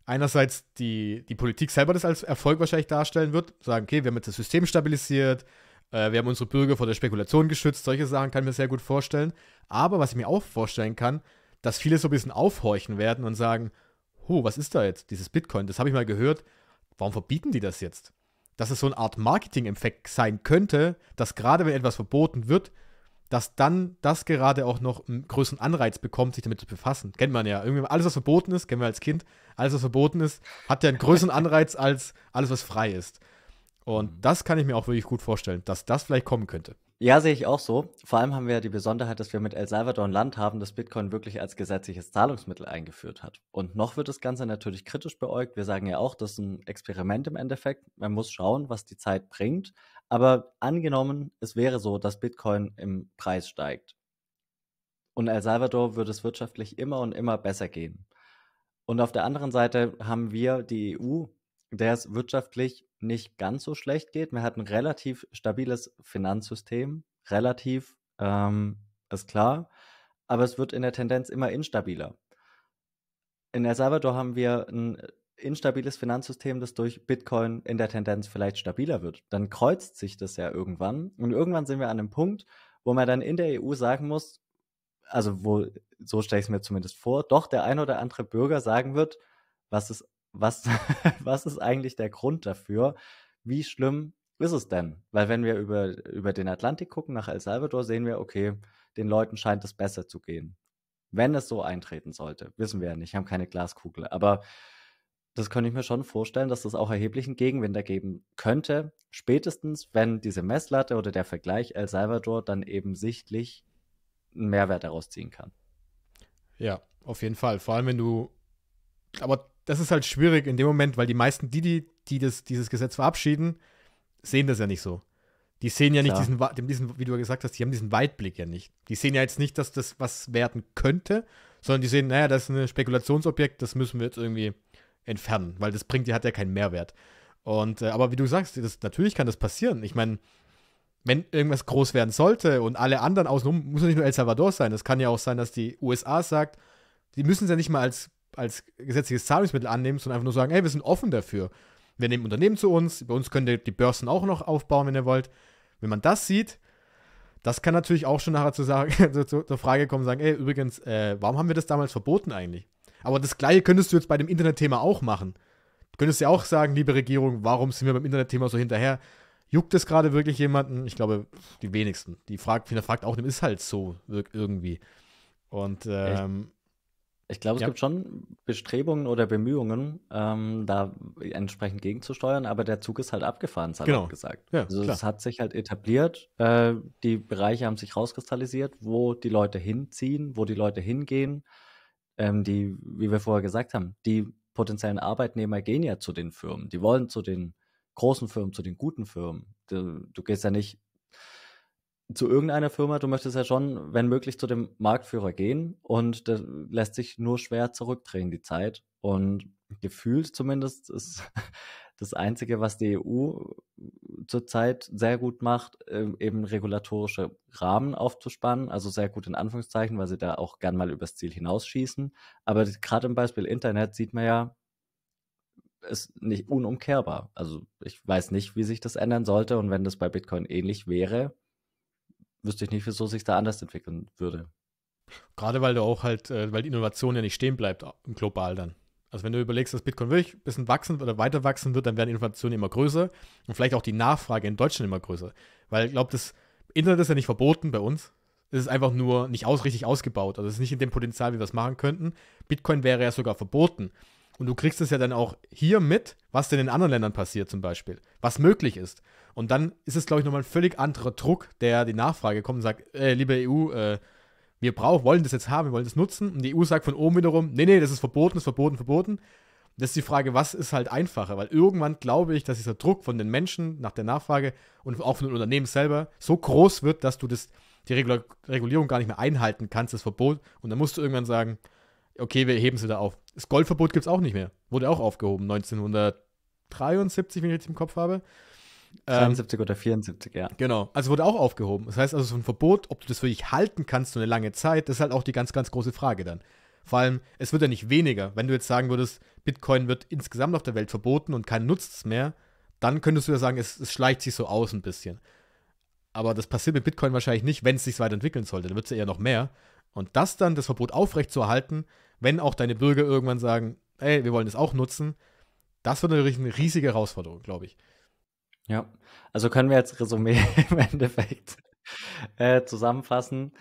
einerseits die, die Politik selber das als Erfolg wahrscheinlich darstellen wird, sagen, okay, wir haben jetzt das System stabilisiert, äh, wir haben unsere Bürger vor der Spekulation geschützt. Solche Sachen kann ich mir sehr gut vorstellen. Aber was ich mir auch vorstellen kann, dass viele so ein bisschen aufhorchen werden und sagen, oh, was ist da jetzt, dieses Bitcoin, das habe ich mal gehört, warum verbieten die das jetzt? Dass es so eine Art Marketing-Effekt sein könnte, dass gerade wenn etwas verboten wird, dass dann das gerade auch noch einen größeren Anreiz bekommt, sich damit zu befassen. Kennt man ja. Irgendwie alles, was verboten ist, kennen wir als Kind, alles, was verboten ist, hat ja einen größeren Anreiz als alles, was frei ist. Und mhm. das kann ich mir auch wirklich gut vorstellen, dass das vielleicht kommen könnte. Ja, sehe ich auch so. Vor allem haben wir ja die Besonderheit, dass wir mit El Salvador ein Land haben, das Bitcoin wirklich als gesetzliches Zahlungsmittel eingeführt hat. Und noch wird das Ganze natürlich kritisch beäugt. Wir sagen ja auch, das ist ein Experiment im Endeffekt. Man muss schauen, was die Zeit bringt. Aber angenommen, es wäre so, dass Bitcoin im Preis steigt. Und El Salvador würde es wirtschaftlich immer und immer besser gehen. Und auf der anderen Seite haben wir die EU, der es wirtschaftlich nicht ganz so schlecht geht. Man hat ein relativ stabiles Finanzsystem, relativ ähm, ist klar, aber es wird in der Tendenz immer instabiler. In El Salvador haben wir ein instabiles Finanzsystem, das durch Bitcoin in der Tendenz vielleicht stabiler wird. Dann kreuzt sich das ja irgendwann und irgendwann sind wir an einem Punkt, wo man dann in der EU sagen muss, also wo, so stelle ich es mir zumindest vor, doch der ein oder andere Bürger sagen wird, was ist was, was ist eigentlich der Grund dafür? Wie schlimm ist es denn? Weil wenn wir über, über den Atlantik gucken nach El Salvador, sehen wir, okay, den Leuten scheint es besser zu gehen. Wenn es so eintreten sollte, wissen wir ja nicht, haben keine Glaskugel. Aber das könnte ich mir schon vorstellen, dass das auch erheblichen Gegenwind ergeben könnte. Spätestens, wenn diese Messlatte oder der Vergleich El Salvador dann eben sichtlich einen Mehrwert daraus ziehen kann. Ja, auf jeden Fall. Vor allem, wenn du aber das ist halt schwierig in dem Moment, weil die meisten, die, die, die das, dieses Gesetz verabschieden, sehen das ja nicht so. Die sehen ja nicht diesen, diesen, wie du gesagt hast, die haben diesen Weitblick ja nicht. Die sehen ja jetzt nicht, dass das was werden könnte, sondern die sehen, naja, das ist ein Spekulationsobjekt, das müssen wir jetzt irgendwie entfernen, weil das bringt, die hat ja keinen Mehrwert. Und, äh, aber wie du sagst, das, natürlich kann das passieren. Ich meine, wenn irgendwas groß werden sollte und alle anderen außenrum, muss ja nicht nur El Salvador sein, das kann ja auch sein, dass die USA sagt, die müssen es ja nicht mal als als gesetzliches Zahlungsmittel annehmen, sondern einfach nur sagen, hey, wir sind offen dafür. Wir nehmen Unternehmen zu uns, bei uns könnt ihr die Börsen auch noch aufbauen, wenn ihr wollt. Wenn man das sieht, das kann natürlich auch schon nachher zu sagen, zur Frage kommen, sagen, ey, übrigens, äh, warum haben wir das damals verboten eigentlich? Aber das Gleiche könntest du jetzt bei dem Internetthema auch machen. Du könntest ja auch sagen, liebe Regierung, warum sind wir beim Internetthema so hinterher? Juckt es gerade wirklich jemanden? Ich glaube, die wenigsten. Die fragt, fragt auch, dem ist halt so irgendwie. Und ähm, ich glaube, es ja. gibt schon Bestrebungen oder Bemühungen, ähm, da entsprechend gegenzusteuern, aber der Zug ist halt abgefahren, hat genau. gesagt. Ja, also klar. es hat sich halt etabliert, äh, die Bereiche haben sich rauskristallisiert, wo die Leute hinziehen, wo die Leute hingehen. Ähm, die, wie wir vorher gesagt haben, die potenziellen Arbeitnehmer gehen ja zu den Firmen, die wollen zu den großen Firmen, zu den guten Firmen. Du, du gehst ja nicht zu irgendeiner Firma, du möchtest ja schon, wenn möglich, zu dem Marktführer gehen und das lässt sich nur schwer zurückdrehen, die Zeit. Und gefühlt zumindest ist das Einzige, was die EU zurzeit sehr gut macht, ähm, eben regulatorische Rahmen aufzuspannen. Also sehr gut in Anführungszeichen, weil sie da auch gern mal übers Ziel hinausschießen. Aber gerade im Beispiel Internet sieht man ja, ist nicht unumkehrbar. Also ich weiß nicht, wie sich das ändern sollte. Und wenn das bei Bitcoin ähnlich wäre, wüsste ich nicht, wieso sich da anders entwickeln würde. Gerade weil du auch halt, äh, weil die Innovation ja nicht stehen bleibt, äh, global dann. Also wenn du überlegst, dass Bitcoin wirklich ein bisschen wachsen oder weiter wachsen wird, dann werden die Innovationen immer größer und vielleicht auch die Nachfrage in Deutschland immer größer. Weil ich glaube, das Internet ist ja nicht verboten bei uns. Es ist einfach nur nicht aus, richtig ausgebaut. Also es ist nicht in dem Potenzial, wie wir es machen könnten. Bitcoin wäre ja sogar verboten. Und du kriegst es ja dann auch hier mit, was denn in anderen Ländern passiert zum Beispiel, was möglich ist. Und dann ist es, glaube ich, nochmal ein völlig anderer Druck, der die Nachfrage kommt und sagt, äh, liebe EU, äh, wir brauchen, wollen das jetzt haben, wir wollen das nutzen. Und die EU sagt von oben wiederum, nee, nee, das ist verboten, das ist verboten, verboten. Das ist die Frage, was ist halt einfacher? Weil irgendwann glaube ich, dass dieser Druck von den Menschen nach der Nachfrage und auch von den Unternehmen selber so groß wird, dass du das, die Regul Regulierung gar nicht mehr einhalten kannst, das Verbot. Und dann musst du irgendwann sagen, okay, wir heben sie da auf. Das Goldverbot gibt es auch nicht mehr. Wurde auch aufgehoben, 1973, wenn ich jetzt im Kopf habe. 72 ähm, oder 74, ja. Genau. Also wurde auch aufgehoben. Das heißt also, so ein Verbot, ob du das wirklich halten kannst, so eine lange Zeit, das ist halt auch die ganz, ganz große Frage dann. Vor allem, es wird ja nicht weniger. Wenn du jetzt sagen würdest, Bitcoin wird insgesamt auf der Welt verboten und keiner nutzt es mehr, dann könntest du ja sagen, es, es, schleicht sich so aus ein bisschen. Aber das passiert mit Bitcoin wahrscheinlich nicht, wenn es sich weiterentwickeln sollte. Dann wird es ja eher noch mehr. Und das dann, das Verbot aufrechtzuerhalten, wenn auch deine Bürger irgendwann sagen, ey, wir wollen es auch nutzen, das wird natürlich eine riesige Herausforderung, glaube ich. Ja, also können wir jetzt Resümee im Endeffekt äh, zusammenfassen.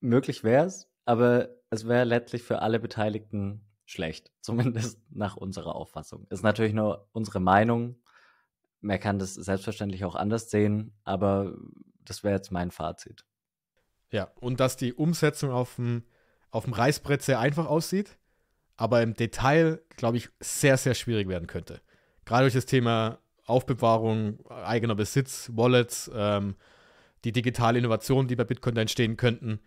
Möglich wäre es, aber es wäre letztlich für alle Beteiligten schlecht, zumindest nach unserer Auffassung. Ist natürlich nur unsere Meinung. Man kann das selbstverständlich auch anders sehen, aber das wäre jetzt mein Fazit. Ja, und dass die Umsetzung auf dem, auf dem Reißbrett sehr einfach aussieht, aber im Detail, glaube ich, sehr, sehr schwierig werden könnte. Gerade durch das Thema Aufbewahrung, eigener Besitz, Wallets, ähm, die digitale Innovation, die bei Bitcoin da entstehen könnten.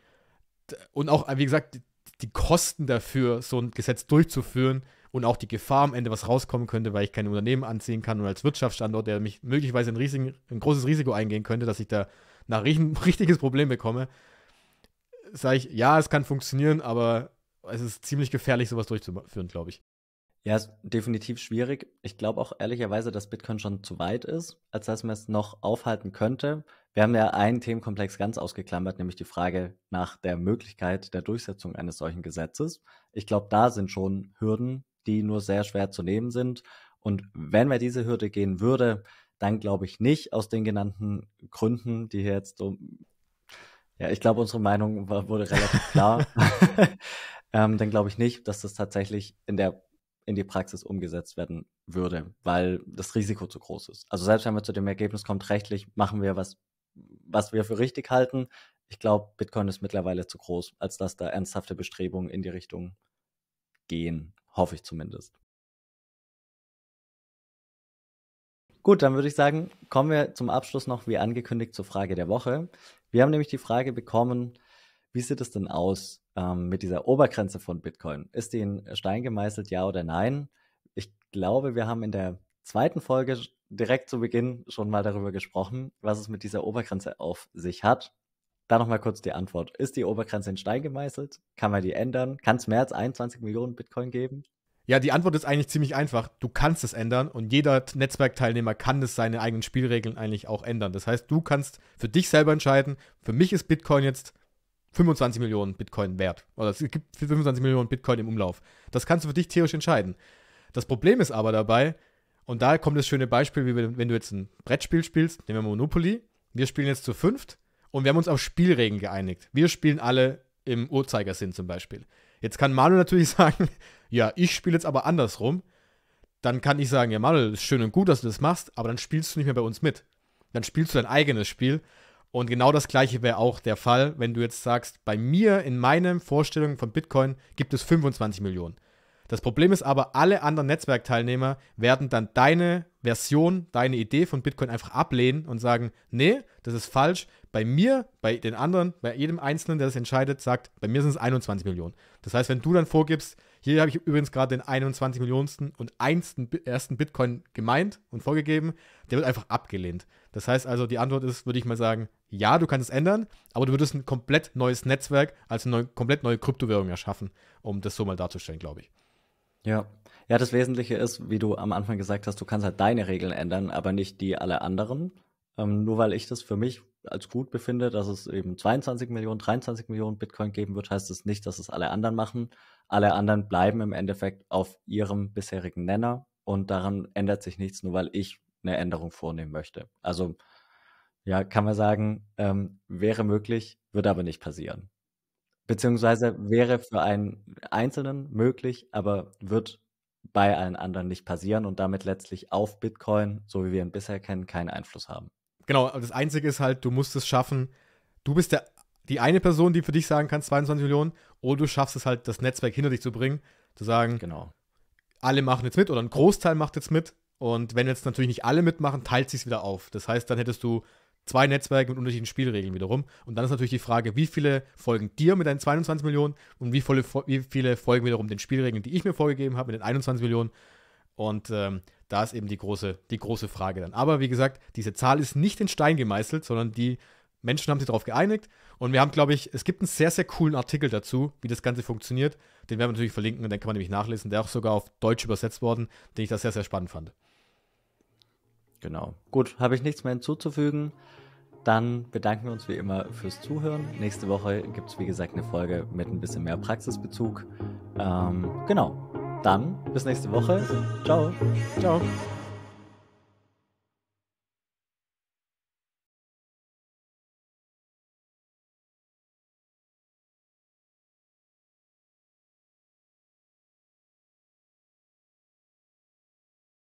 Und auch, wie gesagt, die, Kosten dafür, so ein Gesetz durchzuführen und auch die Gefahr am Ende, was rauskommen könnte, weil ich kein Unternehmen anziehen kann und als Wirtschaftsstandort, der mich möglicherweise ein, riesigen, ein großes Risiko eingehen könnte, dass ich da nach ein richtiges Problem bekomme, sage ich, ja, es kann funktionieren, aber es ist ziemlich gefährlich, sowas durchzuführen, glaube ich. Ja, ist definitiv schwierig. Ich glaube auch ehrlicherweise, dass Bitcoin schon zu weit ist, als dass man es noch aufhalten könnte. Wir haben ja einen Themenkomplex ganz ausgeklammert, nämlich die Frage nach der Möglichkeit der Durchsetzung eines solchen Gesetzes. Ich glaube, da sind schon Hürden, die nur sehr schwer zu nehmen sind. Und wenn wir diese Hürde gehen würde, dann glaube ich nicht aus den genannten Gründen, die hier jetzt um ja, ich glaube, unsere Meinung war, wurde relativ klar. ähm, dann glaube ich nicht, dass das tatsächlich in der in die Praxis umgesetzt werden würde, weil das Risiko zu groß ist. Also selbst wenn man zu dem Ergebnis kommt, rechtlich machen wir was, was wir für richtig halten. Ich glaube, Bitcoin ist mittlerweile zu groß, als dass da ernsthafte Bestrebungen in die Richtung gehen, hoffe ich zumindest. Gut, dann würde ich sagen, kommen wir zum Abschluss noch, wie angekündigt, zur Frage der Woche. Wir haben nämlich die Frage bekommen, wie sieht es denn aus ähm, mit dieser Obergrenze von Bitcoin. Ist die in Stein gemeißelt, ja oder nein? Ich glaube, wir haben in der zweiten Folge direkt zu Beginn schon mal darüber gesprochen, was es mit dieser Obergrenze auf sich hat. Da nochmal kurz die Antwort. Ist die Obergrenze in Stein gemeißelt? Kann man die ändern? Kann es mehr als 21 Millionen Bitcoin geben? Ja, die Antwort ist eigentlich ziemlich einfach. Du kannst es ändern und jeder Netzwerkteilnehmer kann es seine eigenen Spielregeln eigentlich auch ändern. Das heißt, du kannst für dich selber entscheiden, für mich ist Bitcoin jetzt 25 Millionen Bitcoin wert. Oder es gibt 25 Millionen Bitcoin im Umlauf. Das kannst du für dich theoretisch entscheiden. Das Problem ist aber dabei, und da kommt das schöne Beispiel, wie wenn du jetzt ein Brettspiel spielst, nehmen wir Monopoly, wir spielen jetzt zu fünft und wir haben uns auf Spielregeln geeinigt. Wir spielen alle im Uhrzeigersinn zum Beispiel. Jetzt kann Manuel natürlich sagen, ja, ich spiele jetzt aber andersrum. Dann kann ich sagen, ja, Manuel, ist schön und gut, dass du das machst, aber dann spielst du nicht mehr bei uns mit. Dann spielst du dein eigenes Spiel und genau das gleiche wäre auch der Fall, wenn du jetzt sagst, bei mir in meinen Vorstellungen von Bitcoin gibt es 25 Millionen. Das Problem ist aber, alle anderen Netzwerkteilnehmer werden dann deine Version, deine Idee von Bitcoin einfach ablehnen und sagen, nee, das ist falsch. Bei mir, bei den anderen, bei jedem Einzelnen, der das entscheidet, sagt, bei mir sind es 21 Millionen. Das heißt, wenn du dann vorgibst, hier habe ich übrigens gerade den 21 Millionensten und einsten, ersten Bitcoin gemeint und vorgegeben, der wird einfach abgelehnt. Das heißt also, die Antwort ist, würde ich mal sagen, ja, du kannst es ändern, aber du würdest ein komplett neues Netzwerk, also eine neue, komplett neue Kryptowährung erschaffen, um das so mal darzustellen, glaube ich. Ja. Ja, das Wesentliche ist, wie du am Anfang gesagt hast, du kannst halt deine Regeln ändern, aber nicht die aller anderen. Ähm, nur weil ich das für mich als gut befinde, dass es eben 22 Millionen, 23 Millionen Bitcoin geben wird, heißt es das nicht, dass es alle anderen machen. Alle anderen bleiben im Endeffekt auf ihrem bisherigen Nenner und daran ändert sich nichts, nur weil ich eine Änderung vornehmen möchte. Also ja, kann man sagen, ähm, wäre möglich, wird aber nicht passieren. Beziehungsweise wäre für einen Einzelnen möglich, aber wird bei allen anderen nicht passieren und damit letztlich auf Bitcoin, so wie wir ihn bisher kennen, keinen Einfluss haben. Genau, das Einzige ist halt, du musst es schaffen. Du bist der, die eine Person, die für dich sagen kann, 22 Millionen, oder du schaffst es halt, das Netzwerk hinter dich zu bringen, zu sagen, genau. alle machen jetzt mit oder ein Großteil macht jetzt mit. Und wenn jetzt natürlich nicht alle mitmachen, teilt sich wieder auf. Das heißt, dann hättest du zwei Netzwerke mit unterschiedlichen Spielregeln wiederum. Und dann ist natürlich die Frage, wie viele folgen dir mit deinen 22 Millionen und wie, volle, wie viele folgen wiederum den Spielregeln, die ich mir vorgegeben habe mit den 21 Millionen. Und ähm, da ist eben die große, die große Frage dann. Aber wie gesagt, diese Zahl ist nicht in Stein gemeißelt, sondern die Menschen haben sich darauf geeinigt. Und wir haben, glaube ich, es gibt einen sehr, sehr coolen Artikel dazu, wie das Ganze funktioniert. Den werden wir natürlich verlinken und den kann man nämlich nachlesen. Der ist auch sogar auf Deutsch übersetzt worden, den ich da sehr, sehr spannend fand. Genau. Gut, habe ich nichts mehr hinzuzufügen. Dann bedanken wir uns wie immer fürs Zuhören. Nächste Woche gibt es, wie gesagt, eine Folge mit ein bisschen mehr Praxisbezug. Ähm, genau. Dann bis nächste Woche. Ciao. Ciao.